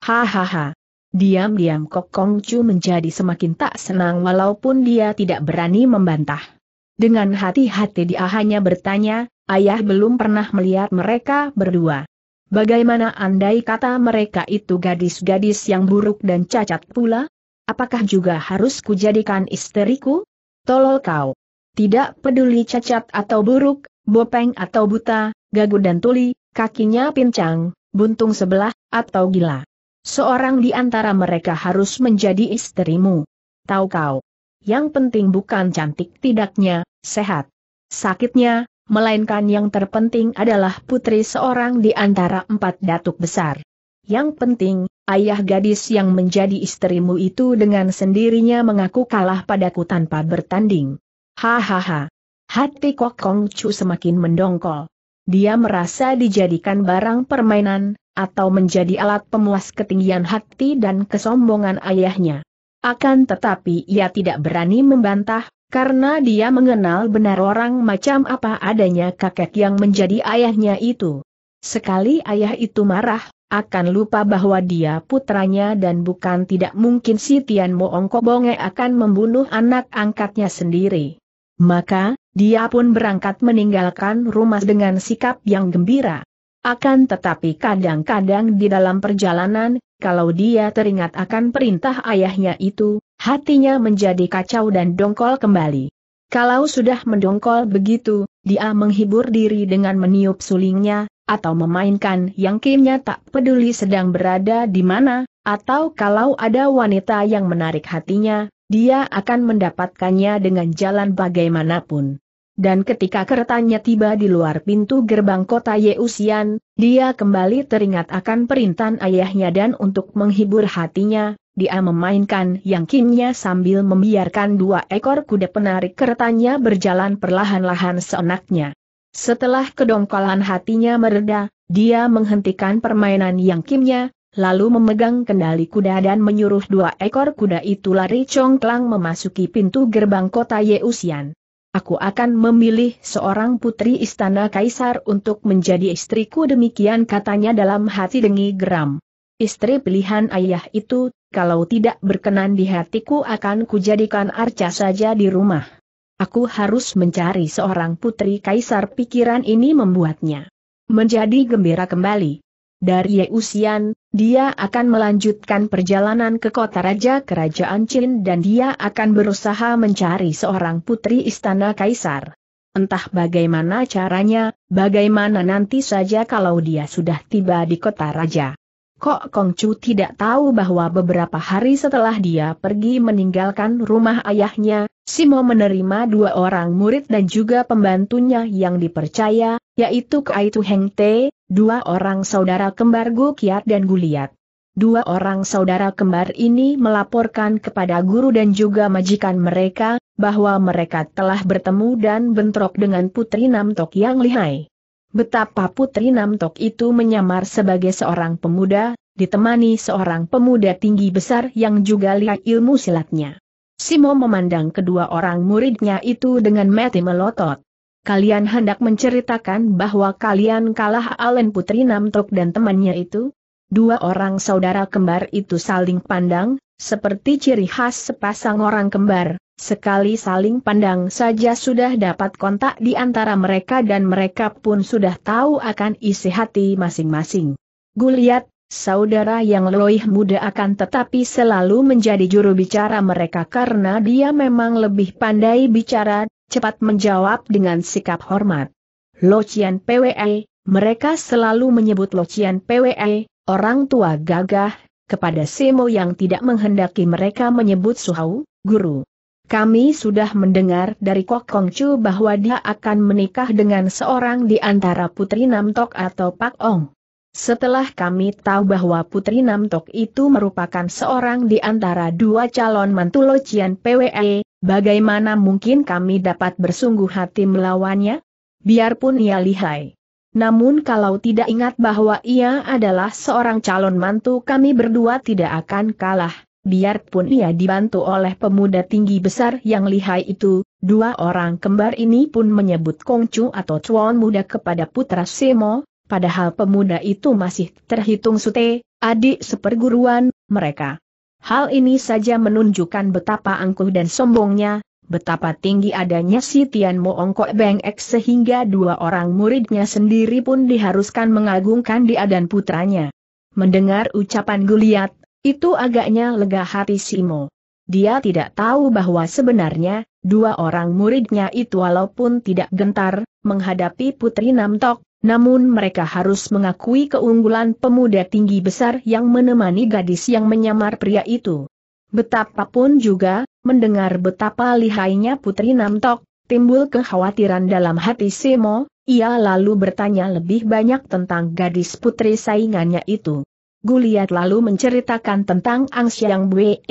Hahaha. Diam-diam Kok Kong Chu menjadi semakin tak senang walaupun dia tidak berani membantah. Dengan hati-hati dia hanya bertanya, ayah belum pernah melihat mereka berdua. Bagaimana andai kata mereka itu gadis-gadis yang buruk dan cacat pula? Apakah juga harus kujadikan isteriku? Tolol kau. Tidak peduli cacat atau buruk, bopeng atau buta, gagu dan tuli, kakinya pincang, buntung sebelah, atau gila. Seorang di antara mereka harus menjadi istrimu. Tahu kau. Yang penting bukan cantik tidaknya, sehat. Sakitnya, melainkan yang terpenting adalah putri seorang di antara empat datuk besar. Yang penting, ayah gadis yang menjadi istrimu itu dengan sendirinya mengaku kalah padaku tanpa bertanding. Hahaha. Hati Kok Kong Chu semakin mendongkol. Dia merasa dijadikan barang permainan, atau menjadi alat pemuas ketinggian hati dan kesombongan ayahnya. Akan tetapi ia tidak berani membantah, karena dia mengenal benar orang macam apa adanya kakek yang menjadi ayahnya itu. Sekali ayah itu marah, akan lupa bahwa dia putranya dan bukan tidak mungkin si Tian Moong Kobonge akan membunuh anak angkatnya sendiri. Maka, dia pun berangkat meninggalkan rumah dengan sikap yang gembira. Akan tetapi kadang-kadang di dalam perjalanan, kalau dia teringat akan perintah ayahnya itu, hatinya menjadi kacau dan dongkol kembali. Kalau sudah mendongkol begitu, dia menghibur diri dengan meniup sulingnya, atau memainkan yang kimnya tak peduli sedang berada di mana, atau kalau ada wanita yang menarik hatinya, dia akan mendapatkannya dengan jalan bagaimanapun. Dan ketika keretanya tiba di luar pintu gerbang kota Yeusian, dia kembali teringat akan perintah ayahnya dan untuk menghibur hatinya, dia memainkan yang kimnya sambil membiarkan dua ekor kuda penarik keretanya berjalan perlahan-lahan seenaknya. Setelah kedongkolan hatinya mereda, dia menghentikan permainan yang kimnya, lalu memegang kendali kuda dan menyuruh dua ekor kuda itu lari congklang memasuki pintu gerbang kota Yeusian. Aku akan memilih seorang putri istana kaisar untuk menjadi istriku demikian katanya dalam hati dengi geram. Istri pilihan ayah itu, kalau tidak berkenan di hatiku akan kujadikan arca saja di rumah. Aku harus mencari seorang putri kaisar pikiran ini membuatnya menjadi gembira kembali. Dari Yeusian, dia akan melanjutkan perjalanan ke kota raja kerajaan Qin dan dia akan berusaha mencari seorang putri istana kaisar. Entah bagaimana caranya, bagaimana nanti saja kalau dia sudah tiba di kota raja. Kok Kong Chu tidak tahu bahwa beberapa hari setelah dia pergi meninggalkan rumah ayahnya, Simo menerima dua orang murid dan juga pembantunya yang dipercaya, yaitu Kaitu Heng Te, dua orang saudara kembar Gu Kiat dan Guliat. Dua orang saudara kembar ini melaporkan kepada guru dan juga majikan mereka, bahwa mereka telah bertemu dan bentrok dengan Putri Nam Tok yang lihai. Betapa Putri Namtok itu menyamar sebagai seorang pemuda, ditemani seorang pemuda tinggi besar yang juga lihat ilmu silatnya. Simo memandang kedua orang muridnya itu dengan mati melotot. Kalian hendak menceritakan bahwa kalian kalah Alen Putri Namtok dan temannya itu? Dua orang saudara kembar itu saling pandang, seperti ciri khas sepasang orang kembar, Sekali saling pandang saja sudah dapat kontak di antara mereka dan mereka pun sudah tahu akan isi hati masing-masing. Guliat, saudara yang loih muda akan tetapi selalu menjadi juru bicara mereka karena dia memang lebih pandai bicara, cepat menjawab dengan sikap hormat. Locian PWE, mereka selalu menyebut Locian PWE, orang tua gagah, kepada Semo yang tidak menghendaki mereka menyebut Suhau, guru. Kami sudah mendengar dari Kok Kong Chu bahwa dia akan menikah dengan seorang di antara Putri Nam Tok atau Pak Ong. Setelah kami tahu bahwa Putri Nam Tok itu merupakan seorang di antara dua calon mantu Locian PWE, bagaimana mungkin kami dapat bersungguh hati melawannya? Biarpun ia lihai. Namun kalau tidak ingat bahwa ia adalah seorang calon mantu kami berdua tidak akan kalah biarpun ia dibantu oleh pemuda tinggi besar yang lihai itu, dua orang kembar ini pun menyebut Kongcu atau Chuan muda kepada putra Semo, padahal pemuda itu masih terhitung sute, adik seperguruan, mereka. Hal ini saja menunjukkan betapa angkuh dan sombongnya, betapa tinggi adanya si Tian Mo Beng Ek sehingga dua orang muridnya sendiri pun diharuskan mengagungkan dia dan putranya. Mendengar ucapan Guliat, itu agaknya lega hati Simo. Dia tidak tahu bahwa sebenarnya, dua orang muridnya itu walaupun tidak gentar, menghadapi Putri Namtok, namun mereka harus mengakui keunggulan pemuda tinggi besar yang menemani gadis yang menyamar pria itu. Betapapun juga, mendengar betapa lihainya Putri Namtok, timbul kekhawatiran dalam hati Simo, ia lalu bertanya lebih banyak tentang gadis putri saingannya itu. Guliat lalu menceritakan tentang Ang Siang Bwe.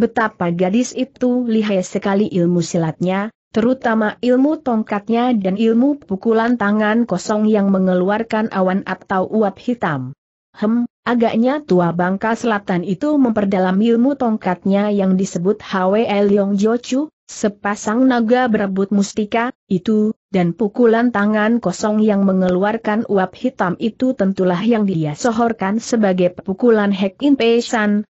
Betapa gadis itu lihai sekali ilmu silatnya, terutama ilmu tongkatnya dan ilmu pukulan tangan kosong yang mengeluarkan awan atau uap hitam. Hem, agaknya tua bangka selatan itu memperdalam ilmu tongkatnya yang disebut Hwe Leong Jochu, Sepasang naga berebut mustika, itu, dan pukulan tangan kosong yang mengeluarkan uap hitam itu tentulah yang dia sohorkan sebagai pukulan Hek In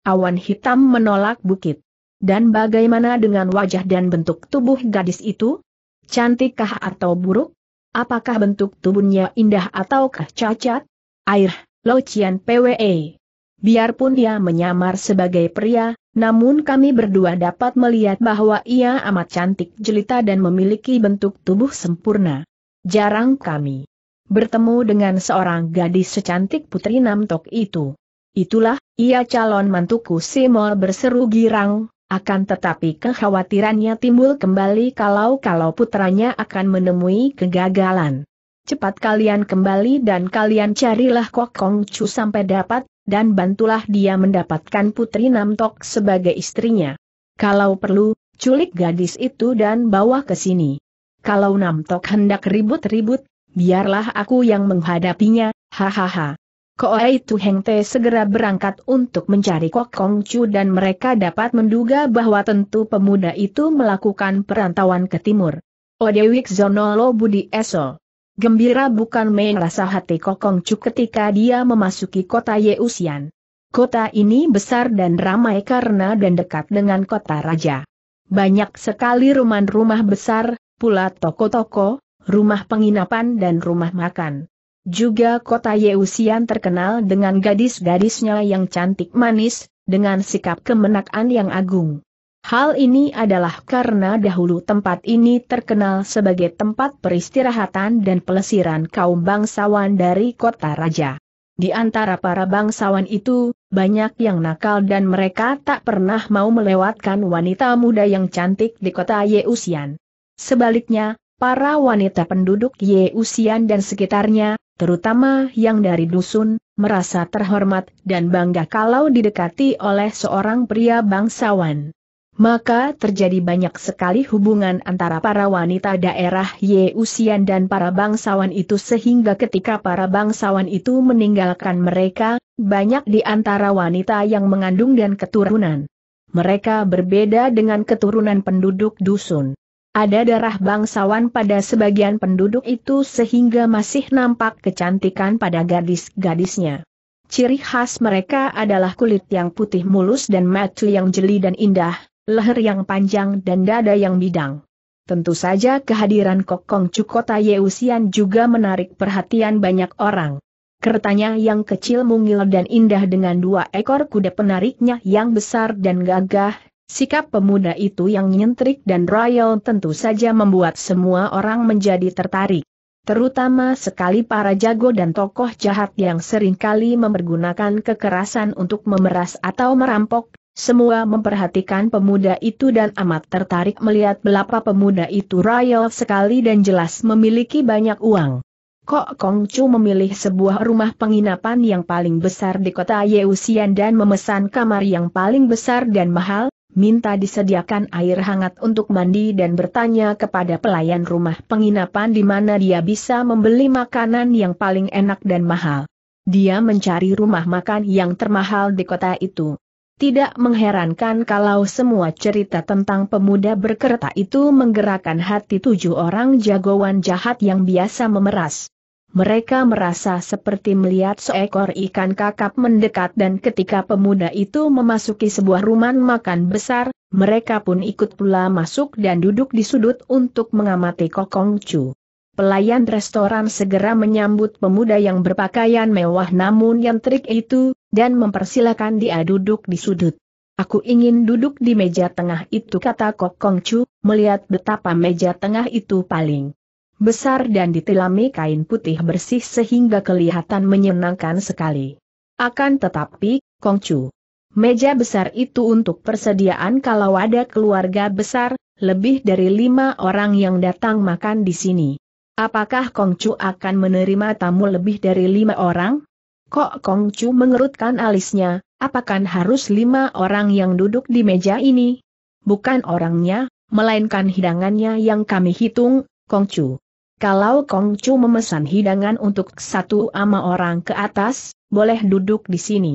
awan hitam menolak bukit. Dan bagaimana dengan wajah dan bentuk tubuh gadis itu? Cantikkah atau buruk? Apakah bentuk tubuhnya indah ataukah cacat? Air, Lo Cian PWE. Biarpun dia menyamar sebagai pria, namun kami berdua dapat melihat bahwa ia amat cantik jelita dan memiliki bentuk tubuh sempurna. Jarang kami bertemu dengan seorang gadis secantik Putri Namtok itu. Itulah, ia calon mantuku Simol berseru girang, akan tetapi kekhawatirannya timbul kembali kalau-kalau putranya akan menemui kegagalan. Cepat kalian kembali dan kalian carilah Kokong sampai dapat, dan bantulah dia mendapatkan Putri Namtok sebagai istrinya. Kalau perlu, culik gadis itu dan bawa ke sini. Kalau Namtok hendak ribut-ribut, biarlah aku yang menghadapinya, hahaha. Koei heng Te segera berangkat untuk mencari Kok Kong Chu dan mereka dapat menduga bahwa tentu pemuda itu melakukan perantauan ke timur. Odewik Zonolo Budi Esol Gembira bukan main rasa hati Kokong Chu ketika dia memasuki kota Yeusian. Kota ini besar dan ramai karena dan dekat dengan kota raja. Banyak sekali rumah-rumah besar, pula toko-toko, rumah penginapan dan rumah makan. Juga kota Yeusian terkenal dengan gadis-gadisnya yang cantik manis, dengan sikap kemenakan yang agung. Hal ini adalah karena dahulu tempat ini terkenal sebagai tempat peristirahatan dan pelesiran kaum bangsawan dari kota raja. Di antara para bangsawan itu, banyak yang nakal dan mereka tak pernah mau melewatkan wanita muda yang cantik di kota Yeusian. Sebaliknya, para wanita penduduk Yeusian dan sekitarnya, terutama yang dari dusun, merasa terhormat dan bangga kalau didekati oleh seorang pria bangsawan maka terjadi banyak sekali hubungan antara para wanita daerah Yeusian dan para bangsawan itu sehingga ketika para bangsawan itu meninggalkan mereka, banyak di antara wanita yang mengandung dan keturunan. Mereka berbeda dengan keturunan penduduk dusun. Ada darah bangsawan pada sebagian penduduk itu sehingga masih nampak kecantikan pada gadis-gadisnya. Ciri khas mereka adalah kulit yang putih mulus dan mata yang jeli dan indah, leher yang panjang dan dada yang bidang. Tentu saja kehadiran Kokong Cukota Yeusian juga menarik perhatian banyak orang. Kertanya yang kecil mungil dan indah dengan dua ekor kuda penariknya yang besar dan gagah, sikap pemuda itu yang nyentrik dan royal tentu saja membuat semua orang menjadi tertarik terutama sekali para jago dan tokoh jahat yang seringkali memergunakan kekerasan untuk memeras atau merampok, semua memperhatikan pemuda itu dan amat tertarik melihat belapa pemuda itu royal sekali dan jelas memiliki banyak uang. Kok Kong Chu memilih sebuah rumah penginapan yang paling besar di kota Yeusian dan memesan kamar yang paling besar dan mahal, minta disediakan air hangat untuk mandi dan bertanya kepada pelayan rumah penginapan di mana dia bisa membeli makanan yang paling enak dan mahal. Dia mencari rumah makan yang termahal di kota itu. Tidak mengherankan kalau semua cerita tentang pemuda berkereta itu menggerakkan hati tujuh orang jagoan jahat yang biasa memeras. Mereka merasa seperti melihat seekor ikan kakap mendekat dan ketika pemuda itu memasuki sebuah rumah makan besar, mereka pun ikut pula masuk dan duduk di sudut untuk mengamati Kokong cu pelayan restoran segera menyambut pemuda yang berpakaian mewah namun yang trik itu, dan mempersilakan dia duduk di sudut. Aku ingin duduk di meja tengah itu kata Kok Kong Chu, melihat betapa meja tengah itu paling besar dan ditilami kain putih bersih sehingga kelihatan menyenangkan sekali. Akan tetapi, Kong Chu, meja besar itu untuk persediaan kalau ada keluarga besar, lebih dari lima orang yang datang makan di sini. Apakah Kongcu akan menerima tamu lebih dari lima orang? Kok Kongcu mengerutkan alisnya, apakah harus lima orang yang duduk di meja ini? Bukan orangnya, melainkan hidangannya yang kami hitung, Kongcu. Kalau Kongcu memesan hidangan untuk satu ama orang ke atas, boleh duduk di sini.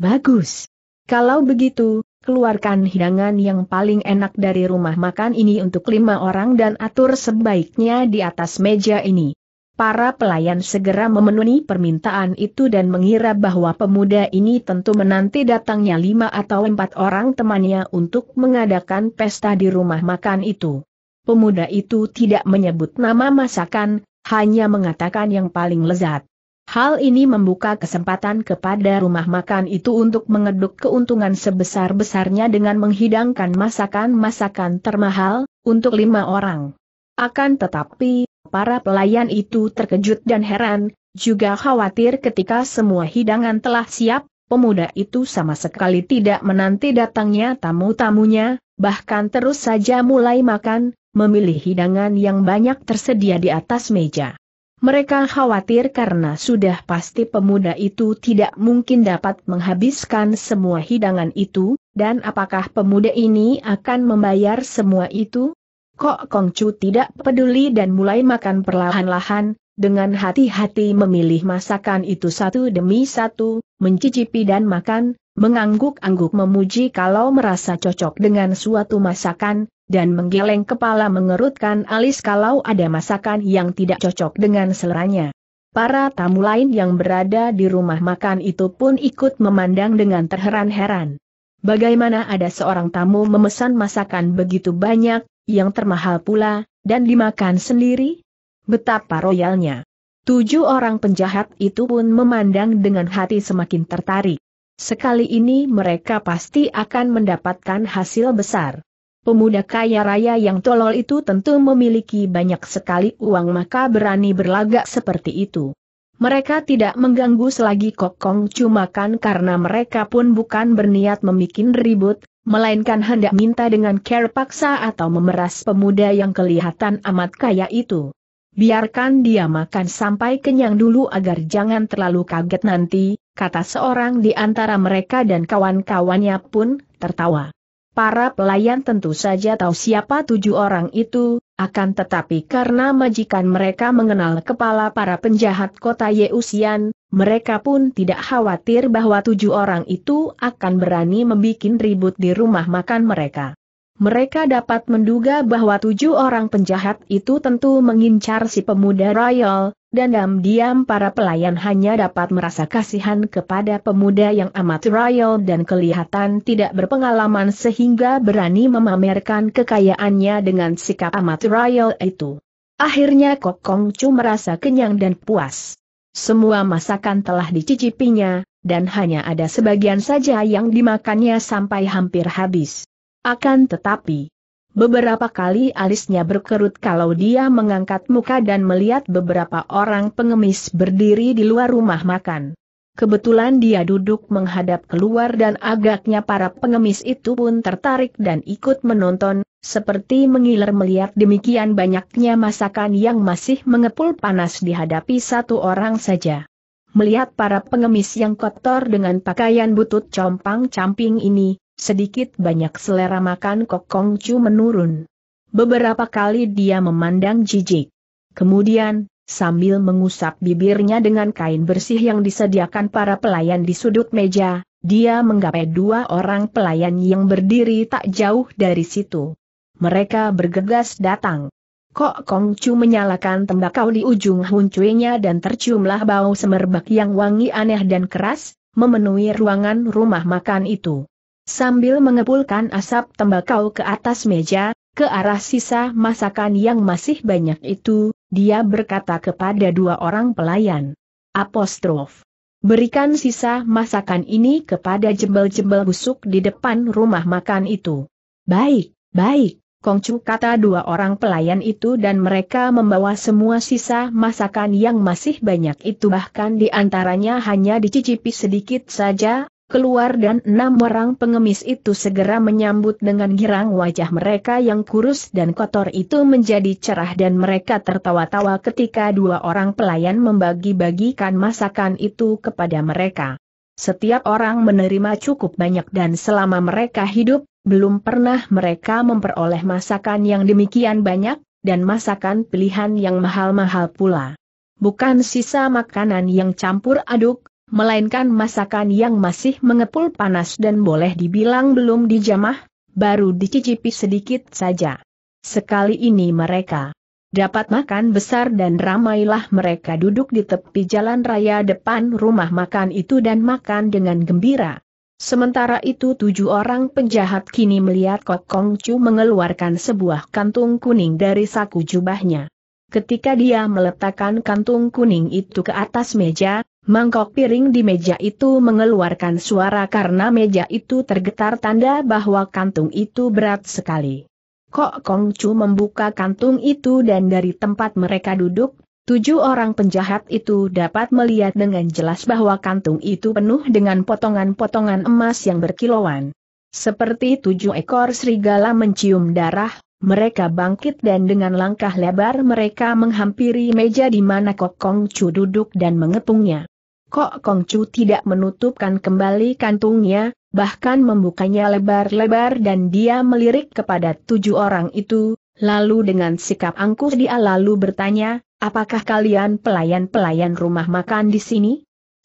Bagus. Kalau begitu, keluarkan hidangan yang paling enak dari rumah makan ini untuk lima orang dan atur sebaiknya di atas meja ini. Para pelayan segera memenuhi permintaan itu dan mengira bahwa pemuda ini tentu menanti datangnya lima atau empat orang temannya untuk mengadakan pesta di rumah makan itu. Pemuda itu tidak menyebut nama masakan, hanya mengatakan yang paling lezat. Hal ini membuka kesempatan kepada rumah makan itu untuk mengeduk keuntungan sebesar-besarnya dengan menghidangkan masakan-masakan termahal, untuk lima orang. Akan tetapi, para pelayan itu terkejut dan heran, juga khawatir ketika semua hidangan telah siap, pemuda itu sama sekali tidak menanti datangnya tamu-tamunya, bahkan terus saja mulai makan, memilih hidangan yang banyak tersedia di atas meja. Mereka khawatir karena sudah pasti pemuda itu tidak mungkin dapat menghabiskan semua hidangan itu, dan apakah pemuda ini akan membayar semua itu? Kok Kongcu tidak peduli dan mulai makan perlahan-lahan, dengan hati-hati memilih masakan itu satu demi satu, mencicipi dan makan, mengangguk-angguk memuji kalau merasa cocok dengan suatu masakan, dan menggeleng kepala mengerutkan alis kalau ada masakan yang tidak cocok dengan seleranya. Para tamu lain yang berada di rumah makan itu pun ikut memandang dengan terheran-heran. Bagaimana ada seorang tamu memesan masakan begitu banyak, yang termahal pula, dan dimakan sendiri? Betapa royalnya. Tujuh orang penjahat itu pun memandang dengan hati semakin tertarik. Sekali ini mereka pasti akan mendapatkan hasil besar. Pemuda kaya raya yang tolol itu tentu memiliki banyak sekali uang maka berani berlagak seperti itu. Mereka tidak mengganggu selagi kokong cuma kan karena mereka pun bukan berniat membuat ribut, melainkan hendak minta dengan care paksa atau memeras pemuda yang kelihatan amat kaya itu. Biarkan dia makan sampai kenyang dulu agar jangan terlalu kaget nanti, kata seorang di antara mereka dan kawan-kawannya pun tertawa. Para pelayan tentu saja tahu siapa tujuh orang itu, akan tetapi karena majikan mereka mengenal kepala para penjahat kota Yeusian, mereka pun tidak khawatir bahwa tujuh orang itu akan berani membuat ribut di rumah makan mereka. Mereka dapat menduga bahwa tujuh orang penjahat itu tentu mengincar si pemuda Royal, dan diam-diam para pelayan hanya dapat merasa kasihan kepada pemuda yang amat royal dan kelihatan tidak berpengalaman sehingga berani memamerkan kekayaannya dengan sikap amat royal itu. Akhirnya Kok Kong Chu merasa kenyang dan puas. Semua masakan telah dicicipinya, dan hanya ada sebagian saja yang dimakannya sampai hampir habis. Akan tetapi, Beberapa kali alisnya berkerut kalau dia mengangkat muka dan melihat beberapa orang pengemis berdiri di luar rumah makan. Kebetulan dia duduk menghadap keluar dan agaknya para pengemis itu pun tertarik dan ikut menonton, seperti mengiler melihat demikian banyaknya masakan yang masih mengepul panas dihadapi satu orang saja. Melihat para pengemis yang kotor dengan pakaian butut compang-camping ini, sedikit banyak selera makan Kok Kong Chu menurun. Beberapa kali dia memandang jijik. Kemudian, sambil mengusap bibirnya dengan kain bersih yang disediakan para pelayan di sudut meja, dia menggapai dua orang pelayan yang berdiri tak jauh dari situ. Mereka bergegas datang. Kok Kong Chu menyalakan tembakau di ujung huncuenya dan terciumlah bau semerbak yang wangi aneh dan keras, memenuhi ruangan rumah makan itu. Sambil mengepulkan asap tembakau ke atas meja, ke arah sisa masakan yang masih banyak itu, dia berkata kepada dua orang pelayan. Apostrof. Berikan sisa masakan ini kepada jembel-jembel busuk di depan rumah makan itu. Baik, baik, Kongcu kata dua orang pelayan itu dan mereka membawa semua sisa masakan yang masih banyak itu bahkan di antaranya hanya dicicipi sedikit saja, keluar dan enam orang pengemis itu segera menyambut dengan girang wajah mereka yang kurus dan kotor itu menjadi cerah dan mereka tertawa-tawa ketika dua orang pelayan membagi-bagikan masakan itu kepada mereka. Setiap orang menerima cukup banyak dan selama mereka hidup, belum pernah mereka memperoleh masakan yang demikian banyak, dan masakan pilihan yang mahal-mahal pula. Bukan sisa makanan yang campur aduk, melainkan masakan yang masih mengepul panas dan boleh dibilang belum dijamah, baru dicicipi sedikit saja. Sekali ini mereka dapat makan besar dan ramailah mereka duduk di tepi jalan raya depan rumah makan itu dan makan dengan gembira. Sementara itu tujuh orang penjahat kini melihat Kok Kong Chu mengeluarkan sebuah kantung kuning dari saku jubahnya. Ketika dia meletakkan kantung kuning itu ke atas meja, Mangkok piring di meja itu mengeluarkan suara karena meja itu tergetar tanda bahwa kantung itu berat sekali. Kok Kong Chu membuka kantung itu dan dari tempat mereka duduk, tujuh orang penjahat itu dapat melihat dengan jelas bahwa kantung itu penuh dengan potongan-potongan emas yang berkilauan. Seperti tujuh ekor serigala mencium darah, mereka bangkit dan dengan langkah lebar mereka menghampiri meja di mana Kok Kong Chu duduk dan mengepungnya. Kok Kongcu tidak menutupkan kembali kantungnya, bahkan membukanya lebar-lebar dan dia melirik kepada tujuh orang itu, lalu dengan sikap angkuh dia lalu bertanya, apakah kalian pelayan-pelayan rumah makan di sini?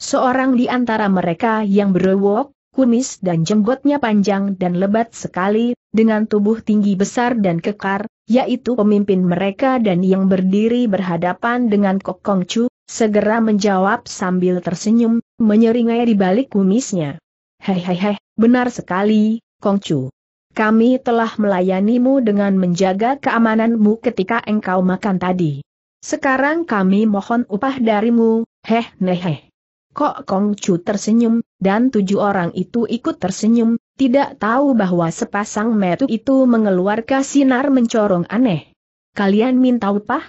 Seorang di antara mereka yang berewok, kumis dan jenggotnya panjang dan lebat sekali, dengan tubuh tinggi besar dan kekar, yaitu pemimpin mereka dan yang berdiri berhadapan dengan Kok Kong Chu, segera menjawab sambil tersenyum, menyeringai di balik kumisnya. Hei hei hei, benar sekali, Kong Chu. Kami telah melayanimu dengan menjaga keamananmu ketika engkau makan tadi. Sekarang kami mohon upah darimu, heh neheh. Kok Kong Chu tersenyum, dan tujuh orang itu ikut tersenyum, tidak tahu bahwa sepasang metu itu mengeluarkan sinar mencorong aneh. Kalian minta upah?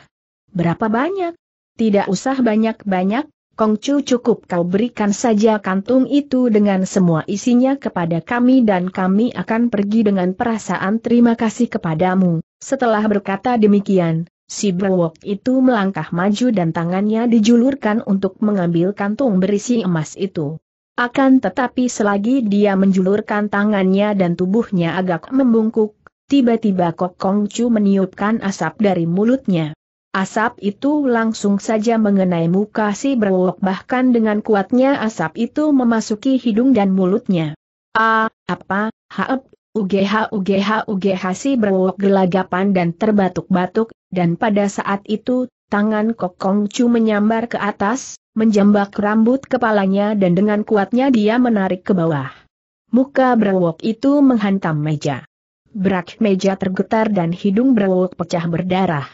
Berapa banyak? Tidak usah banyak-banyak, Kongcu cukup kau berikan saja kantung itu dengan semua isinya kepada kami dan kami akan pergi dengan perasaan terima kasih kepadamu. Setelah berkata demikian, si Brewok itu melangkah maju dan tangannya dijulurkan untuk mengambil kantung berisi emas itu. Akan tetapi selagi dia menjulurkan tangannya dan tubuhnya agak membungkuk, tiba-tiba Kok Kong Chu meniupkan asap dari mulutnya. Asap itu langsung saja mengenai muka si berwok bahkan dengan kuatnya asap itu memasuki hidung dan mulutnya. A, apa, haep, UGH UGH UGH si berwok gelagapan dan terbatuk-batuk, dan pada saat itu, tangan Kok Kong menyambar ke atas, menjambak rambut kepalanya dan dengan kuatnya dia menarik ke bawah. Muka berwok itu menghantam meja. Berak meja tergetar dan hidung berwok pecah berdarah.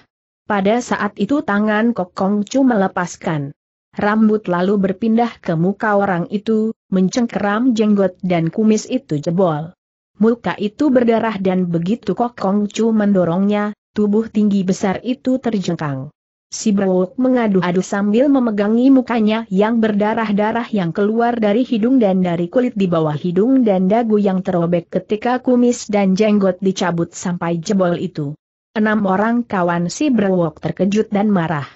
Pada saat itu tangan Kokong cu melepaskan. Rambut lalu berpindah ke muka orang itu, mencengkeram jenggot dan kumis itu jebol. Muka itu berdarah dan begitu Kokong cu mendorongnya, tubuh tinggi besar itu terjengkang. Si Bewok mengadu-adu sambil memegangi mukanya yang berdarah-darah yang keluar dari hidung dan dari kulit di bawah hidung dan dagu yang terobek ketika kumis dan jenggot dicabut sampai jebol itu. Enam orang kawan si Bewok terkejut dan marah.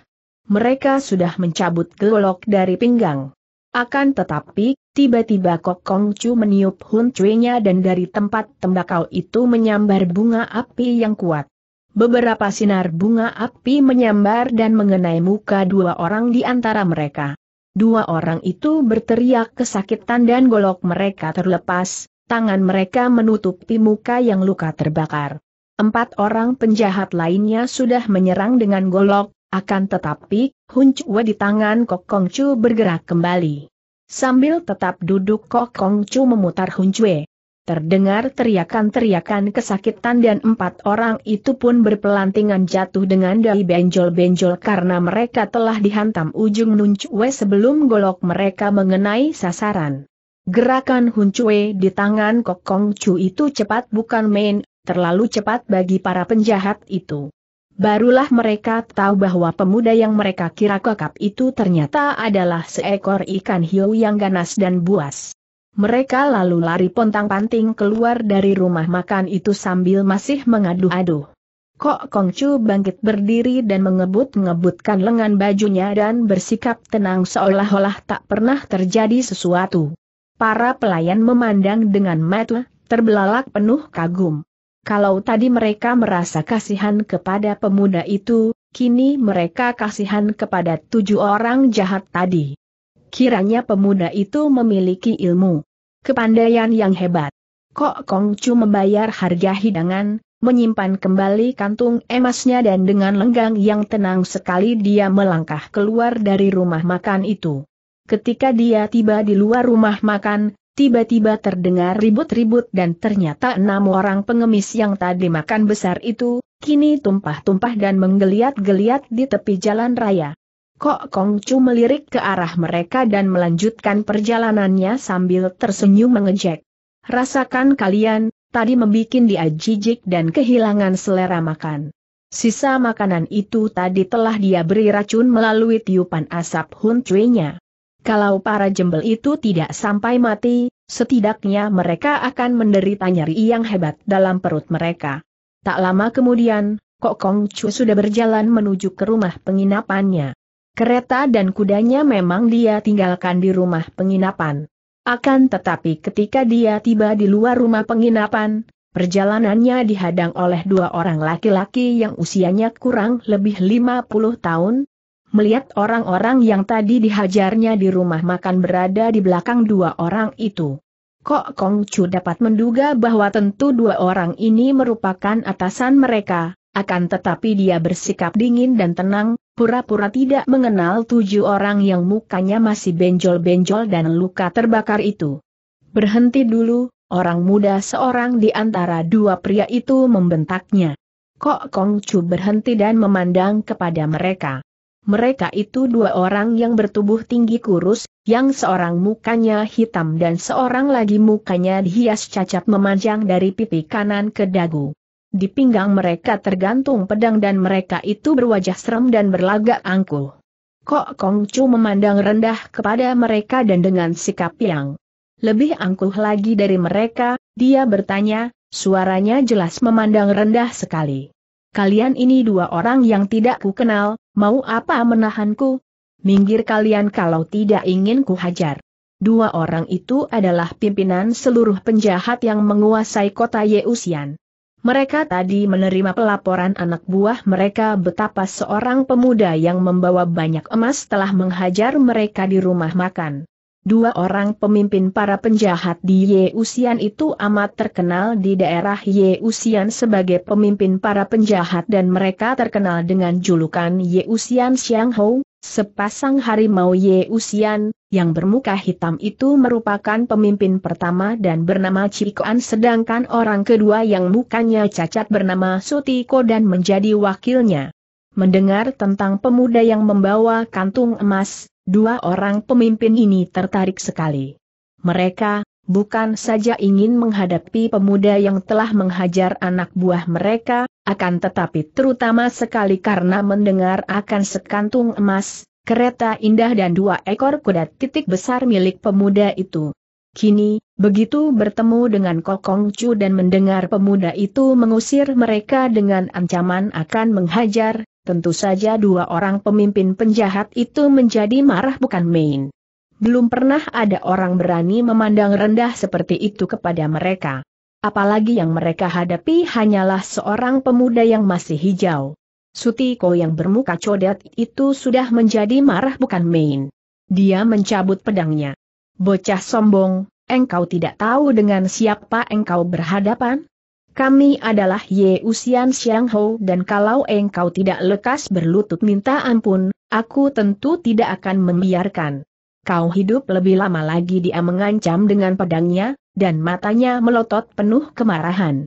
Mereka sudah mencabut gelok dari pinggang. Akan tetapi, tiba-tiba Kok Kong Chu meniup huncuinya dan dari tempat tembakau itu menyambar bunga api yang kuat. Beberapa sinar bunga api menyambar dan mengenai muka dua orang di antara mereka. Dua orang itu berteriak kesakitan dan golok mereka terlepas, tangan mereka menutupi muka yang luka terbakar. Empat orang penjahat lainnya sudah menyerang dengan golok, akan tetapi, Hun Chue di tangan Kok Kong Chu bergerak kembali. Sambil tetap duduk Kok Kong Chu memutar Hun Terdengar teriakan-teriakan kesakitan dan empat orang itu pun berpelantingan jatuh dengan dai benjol-benjol karena mereka telah dihantam ujung nuncue sebelum golok mereka mengenai sasaran. Gerakan huncue di tangan kokong cu itu cepat bukan main, terlalu cepat bagi para penjahat itu. Barulah mereka tahu bahwa pemuda yang mereka kira kakap itu ternyata adalah seekor ikan hiu yang ganas dan buas. Mereka lalu lari pontang-panting keluar dari rumah makan itu sambil masih mengadu-adu. Kok Kongcu bangkit berdiri dan mengebut-ngebutkan lengan bajunya dan bersikap tenang seolah-olah tak pernah terjadi sesuatu. Para pelayan memandang dengan mata terbelalak penuh kagum. Kalau tadi mereka merasa kasihan kepada pemuda itu, kini mereka kasihan kepada tujuh orang jahat tadi. Kiranya pemuda itu memiliki ilmu. Kepandaian yang hebat. Kok Kongcu membayar harga hidangan, menyimpan kembali kantung emasnya dan dengan lenggang yang tenang sekali dia melangkah keluar dari rumah makan itu. Ketika dia tiba di luar rumah makan, tiba-tiba terdengar ribut-ribut dan ternyata enam orang pengemis yang tadi makan besar itu, kini tumpah-tumpah dan menggeliat-geliat di tepi jalan raya. Kok Kong Chu melirik ke arah mereka dan melanjutkan perjalanannya sambil tersenyum mengejek. Rasakan kalian, tadi membuat dia jijik dan kehilangan selera makan. Sisa makanan itu tadi telah dia beri racun melalui tiupan asap Hun cui Kalau para jembel itu tidak sampai mati, setidaknya mereka akan menderita nyeri yang hebat dalam perut mereka. Tak lama kemudian, Kok Kong Chu sudah berjalan menuju ke rumah penginapannya. Kereta dan kudanya memang dia tinggalkan di rumah penginapan. Akan tetapi ketika dia tiba di luar rumah penginapan, perjalanannya dihadang oleh dua orang laki-laki yang usianya kurang lebih 50 tahun. Melihat orang-orang yang tadi dihajarnya di rumah makan berada di belakang dua orang itu. Kok Kong Chu dapat menduga bahwa tentu dua orang ini merupakan atasan mereka, akan tetapi dia bersikap dingin dan tenang, pura-pura tidak mengenal tujuh orang yang mukanya masih benjol-benjol dan luka terbakar itu. Berhenti dulu, orang muda seorang di antara dua pria itu membentaknya. Kok Kong Chu berhenti dan memandang kepada mereka. Mereka itu dua orang yang bertubuh tinggi kurus, yang seorang mukanya hitam dan seorang lagi mukanya dihias cacat memanjang dari pipi kanan ke dagu. Di pinggang mereka tergantung pedang dan mereka itu berwajah serem dan berlagak angkuh. Kok Kongcu memandang rendah kepada mereka dan dengan sikap yang lebih angkuh lagi dari mereka, dia bertanya, suaranya jelas memandang rendah sekali. Kalian ini dua orang yang tidak ku kenal, mau apa menahanku? Minggir kalian kalau tidak ingin ku hajar. Dua orang itu adalah pimpinan seluruh penjahat yang menguasai kota Yeusian. Mereka tadi menerima pelaporan anak buah mereka betapa seorang pemuda yang membawa banyak emas telah menghajar mereka di rumah makan. Dua orang pemimpin para penjahat di Yeusian itu amat terkenal di daerah Yeusian sebagai pemimpin para penjahat dan mereka terkenal dengan julukan Yeusian Xiang Hou, sepasang harimau Yeusian, yang bermuka hitam itu merupakan pemimpin pertama dan bernama Cikoan sedangkan orang kedua yang mukanya cacat bernama Sutiko dan menjadi wakilnya. Mendengar tentang pemuda yang membawa kantung emas, dua orang pemimpin ini tertarik sekali. Mereka, bukan saja ingin menghadapi pemuda yang telah menghajar anak buah mereka, akan tetapi terutama sekali karena mendengar akan sekantung emas, kereta indah dan dua ekor kuda titik besar milik pemuda itu. Kini, begitu bertemu dengan Kokong Chu dan mendengar pemuda itu mengusir mereka dengan ancaman akan menghajar, tentu saja dua orang pemimpin penjahat itu menjadi marah bukan main. Belum pernah ada orang berani memandang rendah seperti itu kepada mereka. Apalagi yang mereka hadapi hanyalah seorang pemuda yang masih hijau. Sutiko yang bermuka codet itu sudah menjadi marah bukan main. Dia mencabut pedangnya. Bocah sombong, engkau tidak tahu dengan siapa engkau berhadapan? Kami adalah Ye Usian Xiang Hou dan kalau engkau tidak lekas berlutut minta ampun, aku tentu tidak akan membiarkan. Kau hidup lebih lama lagi dia mengancam dengan pedangnya, dan matanya melotot penuh kemarahan.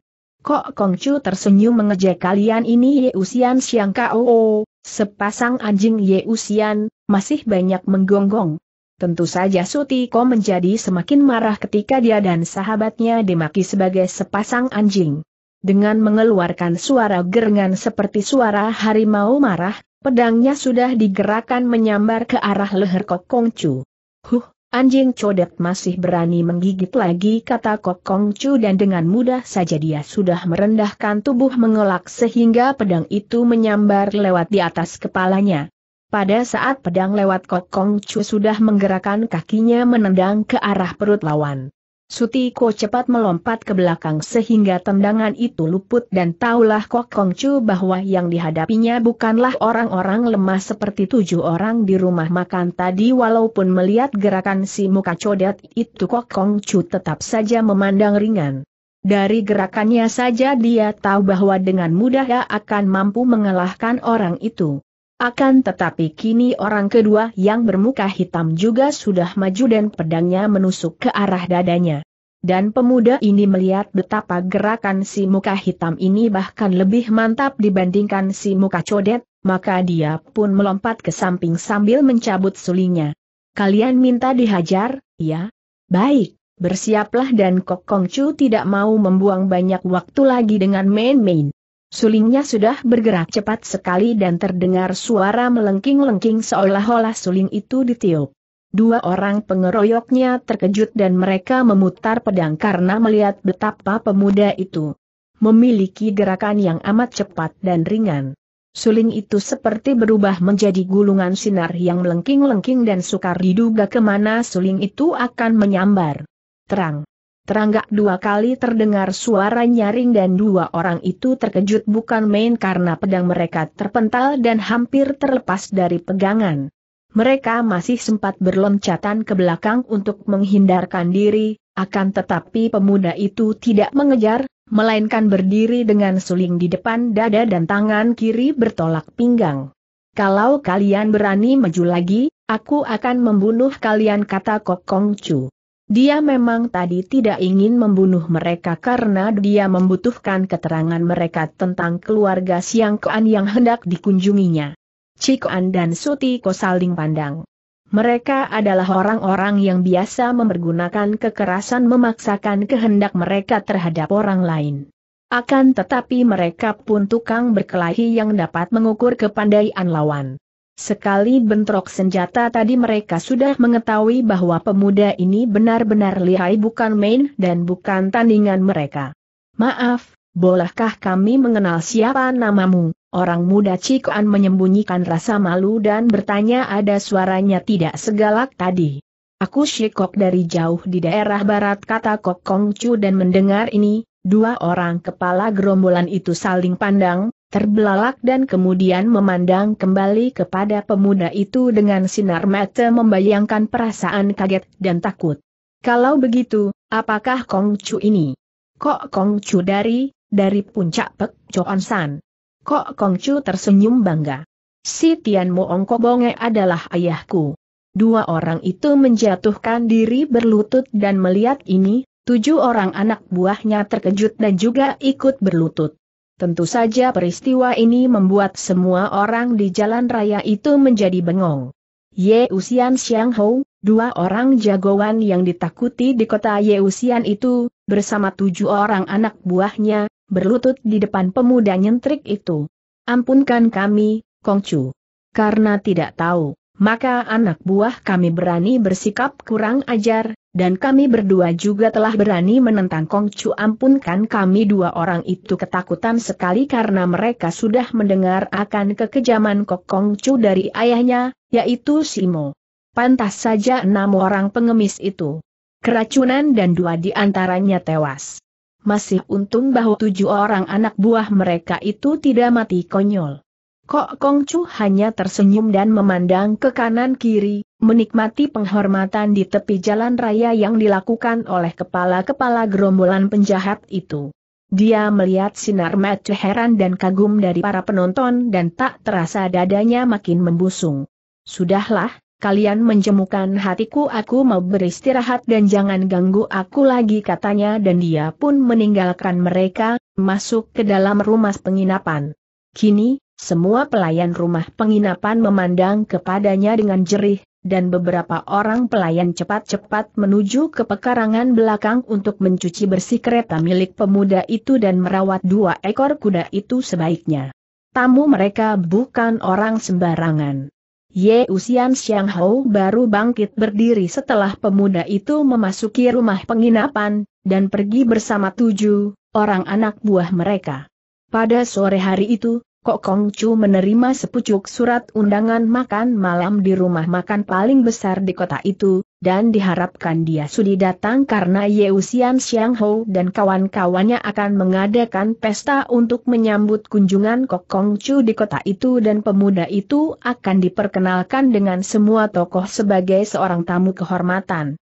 Kok Kongcu tersenyum mengejek kalian ini Yeusian Siang Oh, sepasang anjing Yeusian, masih banyak menggonggong. Tentu saja Suti Sutiko menjadi semakin marah ketika dia dan sahabatnya dimaki sebagai sepasang anjing. Dengan mengeluarkan suara gerengan seperti suara harimau marah, pedangnya sudah digerakkan menyambar ke arah leher Kok Kongcu. Huh, Anjing codet masih berani menggigit lagi kata Kok Kong Chu dan dengan mudah saja dia sudah merendahkan tubuh mengelak sehingga pedang itu menyambar lewat di atas kepalanya. Pada saat pedang lewat Kok Kong Chu sudah menggerakkan kakinya menendang ke arah perut lawan. Sutiko cepat melompat ke belakang sehingga tendangan itu luput dan taulah Kok Kong Chu bahwa yang dihadapinya bukanlah orang-orang lemah seperti tujuh orang di rumah makan tadi walaupun melihat gerakan si muka codet itu Kok Kong Chu tetap saja memandang ringan. Dari gerakannya saja dia tahu bahwa dengan mudah ia akan mampu mengalahkan orang itu. Akan tetapi kini orang kedua yang bermuka hitam juga sudah maju dan pedangnya menusuk ke arah dadanya. Dan pemuda ini melihat betapa gerakan si muka hitam ini bahkan lebih mantap dibandingkan si muka codet, maka dia pun melompat ke samping sambil mencabut sulingnya. Kalian minta dihajar, ya? Baik, bersiaplah dan Kok Kongcu tidak mau membuang banyak waktu lagi dengan main-main. Sulingnya sudah bergerak cepat sekali dan terdengar suara melengking-lengking seolah-olah suling itu ditiup. Dua orang pengeroyoknya terkejut dan mereka memutar pedang karena melihat betapa pemuda itu memiliki gerakan yang amat cepat dan ringan. Suling itu seperti berubah menjadi gulungan sinar yang melengking-lengking dan sukar diduga kemana suling itu akan menyambar. Terang Teranggak dua kali terdengar suara nyaring dan dua orang itu terkejut bukan main karena pedang mereka terpental dan hampir terlepas dari pegangan. Mereka masih sempat berloncatan ke belakang untuk menghindarkan diri, akan tetapi pemuda itu tidak mengejar, melainkan berdiri dengan suling di depan dada dan tangan kiri bertolak pinggang. Kalau kalian berani maju lagi, aku akan membunuh kalian kata Kok Kong Chu. Dia memang tadi tidak ingin membunuh mereka karena dia membutuhkan keterangan mereka tentang keluarga Siang Kuan yang hendak dikunjunginya. Cik dan Suti Ko saling pandang. Mereka adalah orang-orang yang biasa mempergunakan kekerasan memaksakan kehendak mereka terhadap orang lain. Akan tetapi mereka pun tukang berkelahi yang dapat mengukur kepandaian lawan. Sekali bentrok senjata tadi mereka sudah mengetahui bahwa pemuda ini benar-benar lihai bukan main dan bukan tandingan mereka. Maaf, bolehkah kami mengenal siapa namamu? Orang muda Cikuan menyembunyikan rasa malu dan bertanya ada suaranya tidak segalak tadi. Aku Shikok dari jauh di daerah barat kata Kok Kongcu dan mendengar ini, dua orang kepala gerombolan itu saling pandang, terbelalak dan kemudian memandang kembali kepada pemuda itu dengan sinar mata membayangkan perasaan kaget dan takut. Kalau begitu, apakah Kong Chu ini? Kok Kong Chu dari, dari puncak Pek Choon San? Kok Kong Chu tersenyum bangga? Si Tian Moong Kobonge adalah ayahku. Dua orang itu menjatuhkan diri berlutut dan melihat ini, tujuh orang anak buahnya terkejut dan juga ikut berlutut. Tentu saja peristiwa ini membuat semua orang di jalan raya itu menjadi bengong. Usian Xiang Hou, dua orang jagoan yang ditakuti di kota Usian itu, bersama tujuh orang anak buahnya, berlutut di depan pemuda nyentrik itu. Ampunkan kami, Kongcu. Karena tidak tahu, maka anak buah kami berani bersikap kurang ajar, dan kami berdua juga telah berani menentang Kong Chu ampunkan kami dua orang itu ketakutan sekali karena mereka sudah mendengar akan kekejaman Kok Kong Chu dari ayahnya, yaitu Simo. Pantas saja enam orang pengemis itu keracunan dan dua di antaranya tewas. Masih untung bahwa tujuh orang anak buah mereka itu tidak mati konyol. Kok Kong Chu hanya tersenyum dan memandang ke kanan kiri, menikmati penghormatan di tepi jalan raya yang dilakukan oleh kepala-kepala gerombolan penjahat itu. Dia melihat sinar mata heran dan kagum dari para penonton dan tak terasa dadanya makin membusung. Sudahlah, kalian menjemukan hatiku aku mau beristirahat dan jangan ganggu aku lagi katanya dan dia pun meninggalkan mereka, masuk ke dalam rumah penginapan. Kini, semua pelayan rumah penginapan memandang kepadanya dengan jerih, dan beberapa orang pelayan cepat-cepat menuju ke pekarangan belakang untuk mencuci bersih kereta milik pemuda itu dan merawat dua ekor kuda itu sebaiknya. Tamu mereka bukan orang sembarangan. Ye Usian Xiang Hou baru bangkit berdiri setelah pemuda itu memasuki rumah penginapan, dan pergi bersama tujuh orang anak buah mereka. Pada sore hari itu, Kok Kong Chu menerima sepucuk surat undangan makan malam di rumah makan paling besar di kota itu, dan diharapkan dia sudi datang karena Yeusian Xiang Ho dan kawan-kawannya akan mengadakan pesta untuk menyambut kunjungan Kok Kong Chu di kota itu dan pemuda itu akan diperkenalkan dengan semua tokoh sebagai seorang tamu kehormatan.